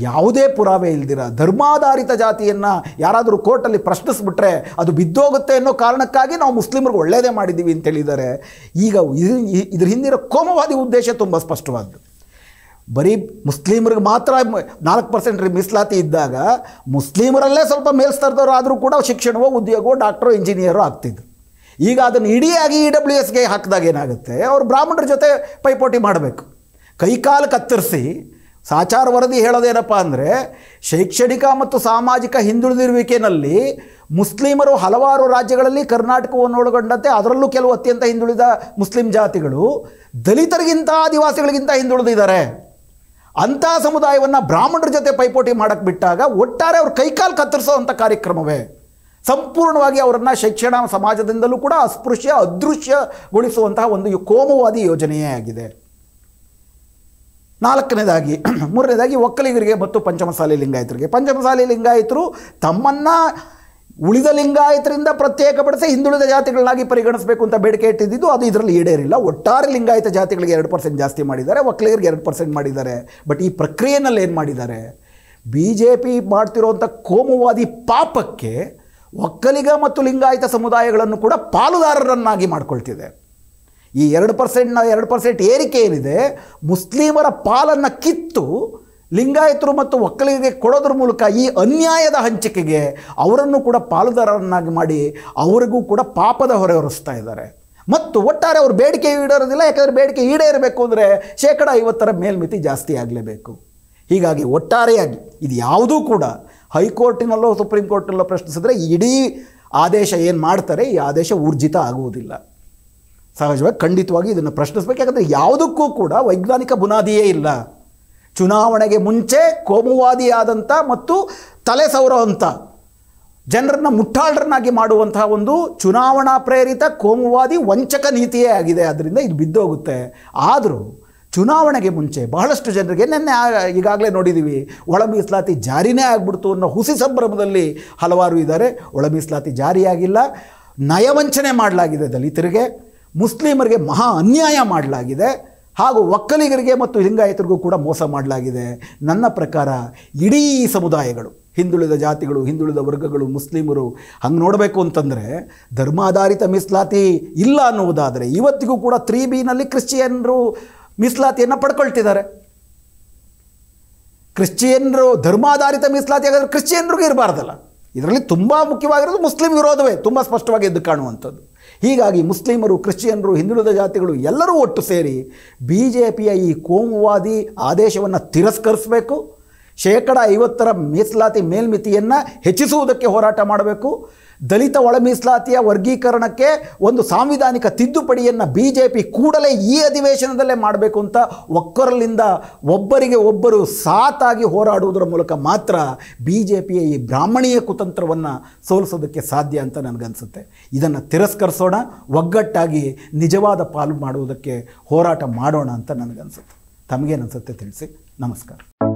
ಯಾವುದೇ ಪುರಾವೆ ಇಲ್ದಿರ ಧರ್ಮಾಧಾರಿತ ಜಾತಿಯನ್ನು ಯಾರಾದರೂ ಕೋರ್ಟಲ್ಲಿ ಪ್ರಶ್ನಿಸ್ಬಿಟ್ರೆ ಅದು ಬಿದ್ದೋಗುತ್ತೆ ಅನ್ನೋ ಕಾರಣಕ್ಕಾಗಿ ನಾವು ಮುಸ್ಲಿಮ್ರಿಗೆ ಒಳ್ಳೆಯದೇ ಮಾಡಿದ್ದೀವಿ ಅಂತ ಹೇಳಿದ್ದಾರೆ ಈಗ ಇದ್ರ ಹಿಂದಿರೋ ಕೋಮವಾದಿ ಉದ್ದೇಶ ತುಂಬ ಸ್ಪಷ್ಟವಾದ್ದು ಬರೀ ಮುಸ್ಲಿಮರಿಗೆ ಮಾತ್ರ ನಾಲ್ಕು ಪರ್ಸೆಂಟ್ ಮೀಸಲಾತಿ ಇದ್ದಾಗ ಮುಸ್ಲಿಮರಲ್ಲೇ ಸ್ವಲ್ಪ ಮೇಲ್ಸ್ತರದವ್ರು ಆದರೂ ಕೂಡ ಶಿಕ್ಷಣವೋ ಉದ್ಯೋಗವೋ ಡಾಕ್ಟ್ರು ಇಂಜಿನಿಯರು ಆಗ್ತಿದ್ರು ಈಗ ಅದನ್ನು ಇಡಿಯಾಗಿ ಇ e ಡಬ್ಲ್ಯೂ ಎಸ್ಗೆ ಹಾಕಿದಾಗ ಏನಾಗುತ್ತೆ ಅವರು ಬ್ರಾಹ್ಮಣರ ಜೊತೆ ಪೈಪೋಟಿ ಮಾಡಬೇಕು ಕೈಕಾಲು ಕತ್ತರಿಸಿ ಸಾಚಾರ ವರದಿ ಹೇಳೋದೇನಪ್ಪ ಅಂದರೆ ಶೈಕ್ಷಣಿಕ ಮತ್ತು ಸಾಮಾಜಿಕ ಹಿಂದುಳಿದಿರುವಿಕೆಯಲ್ಲಿ ಮುಸ್ಲಿಮರು ಹಲವಾರು ರಾಜ್ಯಗಳಲ್ಲಿ ಕರ್ನಾಟಕವನ್ನು ಒಳಗೊಂಡಂತೆ ಅದರಲ್ಲೂ ಕೆಲವು ಅತ್ಯಂತ ಹಿಂದುಳಿದ ಮುಸ್ಲಿಂ ಜಾತಿಗಳು ದಲಿತರಿಗಿಂತ ಆದಿವಾಸಿಗಳಿಗಿಂತ ಹಿಂದುಳಿದಿದ್ದಾರೆ ಅಂಥ ಸಮುದಾಯವನ್ನು ಬ್ರಾಹ್ಮಣರ ಜೊತೆ ಪೈಪೋಟಿ ಮಾಡಕ್ಕೆ ಬಿಟ್ಟಾಗ ಒಟ್ಟಾರೆ ಅವ್ರ ಕೈಕಾಲು ಕತ್ತರಿಸೋ ಕಾರ್ಯಕ್ರಮವೇ ಸಂಪೂರ್ಣವಾಗಿ ಅವರನ್ನು ಶೈಕ್ಷಣ ಸಮಾಜದಿಂದಲೂ ಕೂಡ ಅಸ್ಪೃಶ್ಯ ಅದೃಶ್ಯಗೊಳಿಸುವಂತಹ ಒಂದು ಕೋಮುವಾದಿ ಯೋಜನೆಯೇ ಆಗಿದೆ ನಾಲ್ಕನೇದಾಗಿ ಮೂರನೇದಾಗಿ ಒಕ್ಕಲಿಗರಿಗೆ ಮತ್ತು ಪಂಚಮಸಾಲಿ ಲಿಂಗಾಯತರಿಗೆ ಪಂಚಮಸಾಲಿ ಲಿಂಗಾಯತರು ತಮ್ಮನ್ನು ಉಳಿದ ಲಿಂಗಾಯತರಿಂದ ಪ್ರತ್ಯೇಕಪಡಿಸಿ ಹಿಂದುಳಿದ ಜಾತಿಗಳನ್ನಾಗಿ ಪರಿಗಣಿಸಬೇಕು ಅಂತ ಬೇಡಿಕೆ ಇಟ್ಟಿದ್ದು ಅದು ಇದರಲ್ಲಿ ಈಡೇರಿಲ್ಲ ಒಟ್ಟಾರೆ ಲಿಂಗಾಯತ ಜಾತಿಗಳಿಗೆ ಎರಡು ಪರ್ಸೆಂಟ್ ಜಾಸ್ತಿ ಮಾಡಿದ್ದಾರೆ ಒಕ್ಕಲಿಗರಿಗೆ ಎರಡು ಪರ್ಸೆಂಟ್ ಮಾಡಿದ್ದಾರೆ ಬಟ್ ಈ ಪ್ರಕ್ರಿಯೆನಲ್ಲಿ ಏನು ಮಾಡಿದ್ದಾರೆ ಬಿ ಜೆ ಪಿ ಮಾಡ್ತಿರೋವಂಥ ಕೋಮುವಾದಿ ಪಾಪಕ್ಕೆ ಒಕ್ಕಲಿಗ ಮತ್ತು ಲಿಂಗಾಯತ ಸಮುದಾಯಗಳನ್ನು ಕೂಡ ಪಾಲುದಾರರನ್ನಾಗಿ ಮಾಡ್ಕೊಳ್ತಿದೆ ಈ ಎರಡು ಪರ್ಸೆಂಟ್ನ ಎರಡು ಪರ್ಸೆಂಟ್ ಏರಿಕೆ ಏನಿದೆ ಮುಸ್ಲಿಮರ ಪಾಲನ್ನು ಕಿತ್ತು ಲಿಂಗಾಯತರು ಮತ್ತು ಒಕ್ಕಲಿಗರಿಗೆ ಕೊಡೋದ್ರ ಮೂಲಕ ಈ ಅನ್ಯಾಯದ ಹಂಚಿಕೆಗೆ ಅವರನ್ನು ಕೂಡ ಪಾಲುದಾರರನ್ನಾಗಿ ಮಾಡಿ ಅವರಿಗೂ ಕೂಡ ಪಾಪದ ಹೊರೆ ಹೊರಿಸ್ತಾ ಇದ್ದಾರೆ ಮತ್ತು ಒಟ್ಟಾರೆ ಅವರು ಬೇಡಿಕೆ ಈಡೇರೋದಿಲ್ಲ ಯಾಕಂದರೆ ಬೇಡಿಕೆ ಈಡೇರಬೇಕು ಅಂದರೆ ಶೇಕಡ ಐವತ್ತರ ಮೇಲ್ಮಿತಿ ಜಾಸ್ತಿ ಆಗಲೇಬೇಕು ಹೀಗಾಗಿ ಒಟ್ಟಾರೆಯಾಗಿ ಇದು ಯಾವುದೂ ಕೂಡ ಹೈಕೋರ್ಟಿನಲ್ಲೋ ಸುಪ್ರೀಂ ಕೋರ್ಟಿನಲ್ಲೋ ಪ್ರಶ್ನಿಸಿದ್ರೆ ಇಡೀ ಆದೇಶ ಏನು ಮಾಡ್ತಾರೆ ಈ ಆದೇಶ ಊರ್ಜಿತ ಆಗುವುದಿಲ್ಲ ಸಹಜವಾಗಿ ಖಂಡಿತವಾಗಿ ಇದನ್ನು ಪ್ರಶ್ನಿಸ್ಬೇಕು ಯಾಕಂದರೆ ಯಾವುದಕ್ಕೂ ಕೂಡ ವೈಜ್ಞಾನಿಕ ಬುನಾದಿಯೇ ಇಲ್ಲ ಚುನಾವಣೆಗೆ ಮುಂಚೆ ಕೋಮುವಾದಿಯಾದಂಥ ಮತ್ತು ತಲೆ ಸೌರವಂಥ ಜನರನ್ನು ಮುಟ್ಟಾಳರನ್ನಾಗಿ ಮಾಡುವಂತಹ ಒಂದು ಚುನಾವಣಾ ಪ್ರೇರಿತ ಕೋಮುವಾದಿ ವಂಚಕ ನೀತಿಯೇ ಆಗಿದೆ ಅದರಿಂದ ಇದು ಬಿದ್ದೋಗುತ್ತೆ ಆದರೂ ಚುನಾವಣೆಗೆ ಮುಂಚೆ ಬಹಳಷ್ಟು ಜನರಿಗೆ ನಿನ್ನೆ ಈಗಾಗಲೇ ನೋಡಿದ್ದೀವಿ ಒಳ ಮೀಸಲಾತಿ ಜಾರಿನೇ ಆಗ್ಬಿಡ್ತು ಅನ್ನೋ ಹುಸಿ ಸಂಭ್ರಮದಲ್ಲಿ ಹಲವಾರು ಇದ್ದಾರೆ ಒಳ ಮೀಸಲಾತಿ ಜಾರಿಯಾಗಿಲ್ಲ ನಯವಂಚನೆ ಮಾಡಲಾಗಿದೆ ದಲಿತರಿಗೆ ಮುಸ್ಲಿಮರಿಗೆ ಮಹಾ ಅನ್ಯಾಯ ಮಾಡಲಾಗಿದೆ ಹಾಗೂ ಒಕ್ಕಲಿಗರಿಗೆ ಮತ್ತು ಲಿಂಗಾಯತರಿಗೂ ಕೂಡ ಮೋಸ ಮಾಡಲಾಗಿದೆ ನನ್ನ ಪ್ರಕಾರ ಇಡೀ ಸಮುದಾಯಗಳು ಹಿಂದುಳಿದ ಜಾತಿಗಳು ಹಿಂದುಳಿದ ವರ್ಗಗಳು ಮುಸ್ಲಿಮರು ಹಂಗೆ ನೋಡಬೇಕು ಅಂತಂದರೆ ಧರ್ಮಾಧಾರಿತ ಮೀಸಲಾತಿ ಇಲ್ಲ ಅನ್ನುವುದಾದರೆ ಇವತ್ತಿಗೂ ಕೂಡ ತ್ರೀ ಬಿನಲ್ಲಿ ಕ್ರಿಶ್ಚಿಯನ್ರು ಮೀಸಲಾತಿಯನ್ನು ಪಡ್ಕೊಳ್ತಿದ್ದಾರೆ ಕ್ರಿಶ್ಚಿಯನ್ರು ಧರ್ಮಾಧಾರಿತ ಮೀಸಲಾತಿ ಹಾಗಾದರೆ ಕ್ರಿಶ್ಚಿಯನ್ರಿಗೂ ಇರಬಾರ್ದಲ್ಲ ಇದರಲ್ಲಿ ತುಂಬ ಮುಖ್ಯವಾಗಿರೋದು ಮುಸ್ಲಿಂ ವಿರೋಧವೇ ತುಂಬ ಸ್ಪಷ್ಟವಾಗಿ ಎದ್ದು ಕಾಣುವಂಥದ್ದು ಹೀಗಾಗಿ ಮುಸ್ಲಿಮರು ಕ್ರಿಶ್ಚಿಯನ್ರು ಹಿಂದುಳಿದ ಜಾತಿಗಳು ಎಲ್ಲರೂ ಒಟ್ಟು ಸೇರಿ ಬಿ ಜೆ ಪಿಯ ಈ ಕೋಮುವಾದಿ ಆದೇಶವನ್ನು ತಿರಸ್ಕರಿಸಬೇಕು ಶೇಕಡ ಐವತ್ತರ ಮೀಸಲಾತಿ ಮೇಲ್ಮಿತಿಯನ್ನು ಹೆಚ್ಚಿಸುವುದಕ್ಕೆ ಹೋರಾಟ ಮಾಡಬೇಕು ದಲಿತ ಒಳ ಮೀಸಲಾತಿಯ ವರ್ಗೀಕರಣಕ್ಕೆ ಒಂದು ಸಾಂವಿಧಾನಿಕ ತಿದ್ದುಪಡಿಯನ್ನು ಬಿ ಜೆ ಪಿ ಕೂಡಲೇ ಈ ಅಧಿವೇಶನದಲ್ಲೇ ಮಾಡಬೇಕು ಅಂತ ಒಕ್ಕರಲಿಂದ ಒಬ್ಬರಿಗೆ ಒಬ್ಬರು ಸಾತಾಗಿ ಹೋರಾಡುವುದರ ಮೂಲಕ ಮಾತ್ರ ಬಿ ಜೆ ಪಿಯ ಈ ಬ್ರಾಹ್ಮಣೀಯ ಕುತಂತ್ರವನ್ನು ಸೋಲಿಸೋದಕ್ಕೆ ಸಾಧ್ಯ ಅಂತ ನನಗನ್ಸುತ್ತೆ ಇದನ್ನು ತಿರಸ್ಕರಿಸೋಣ ಒಗ್ಗಟ್ಟಾಗಿ ನಿಜವಾದ ಪಾಲು ಮಾಡುವುದಕ್ಕೆ ಹೋರಾಟ ಮಾಡೋಣ ಅಂತ ನನಗನ್ಸುತ್ತೆ ತಮಗೇನನ್ಸುತ್ತೆ ತಿಳಿಸಿ ನಮಸ್ಕಾರ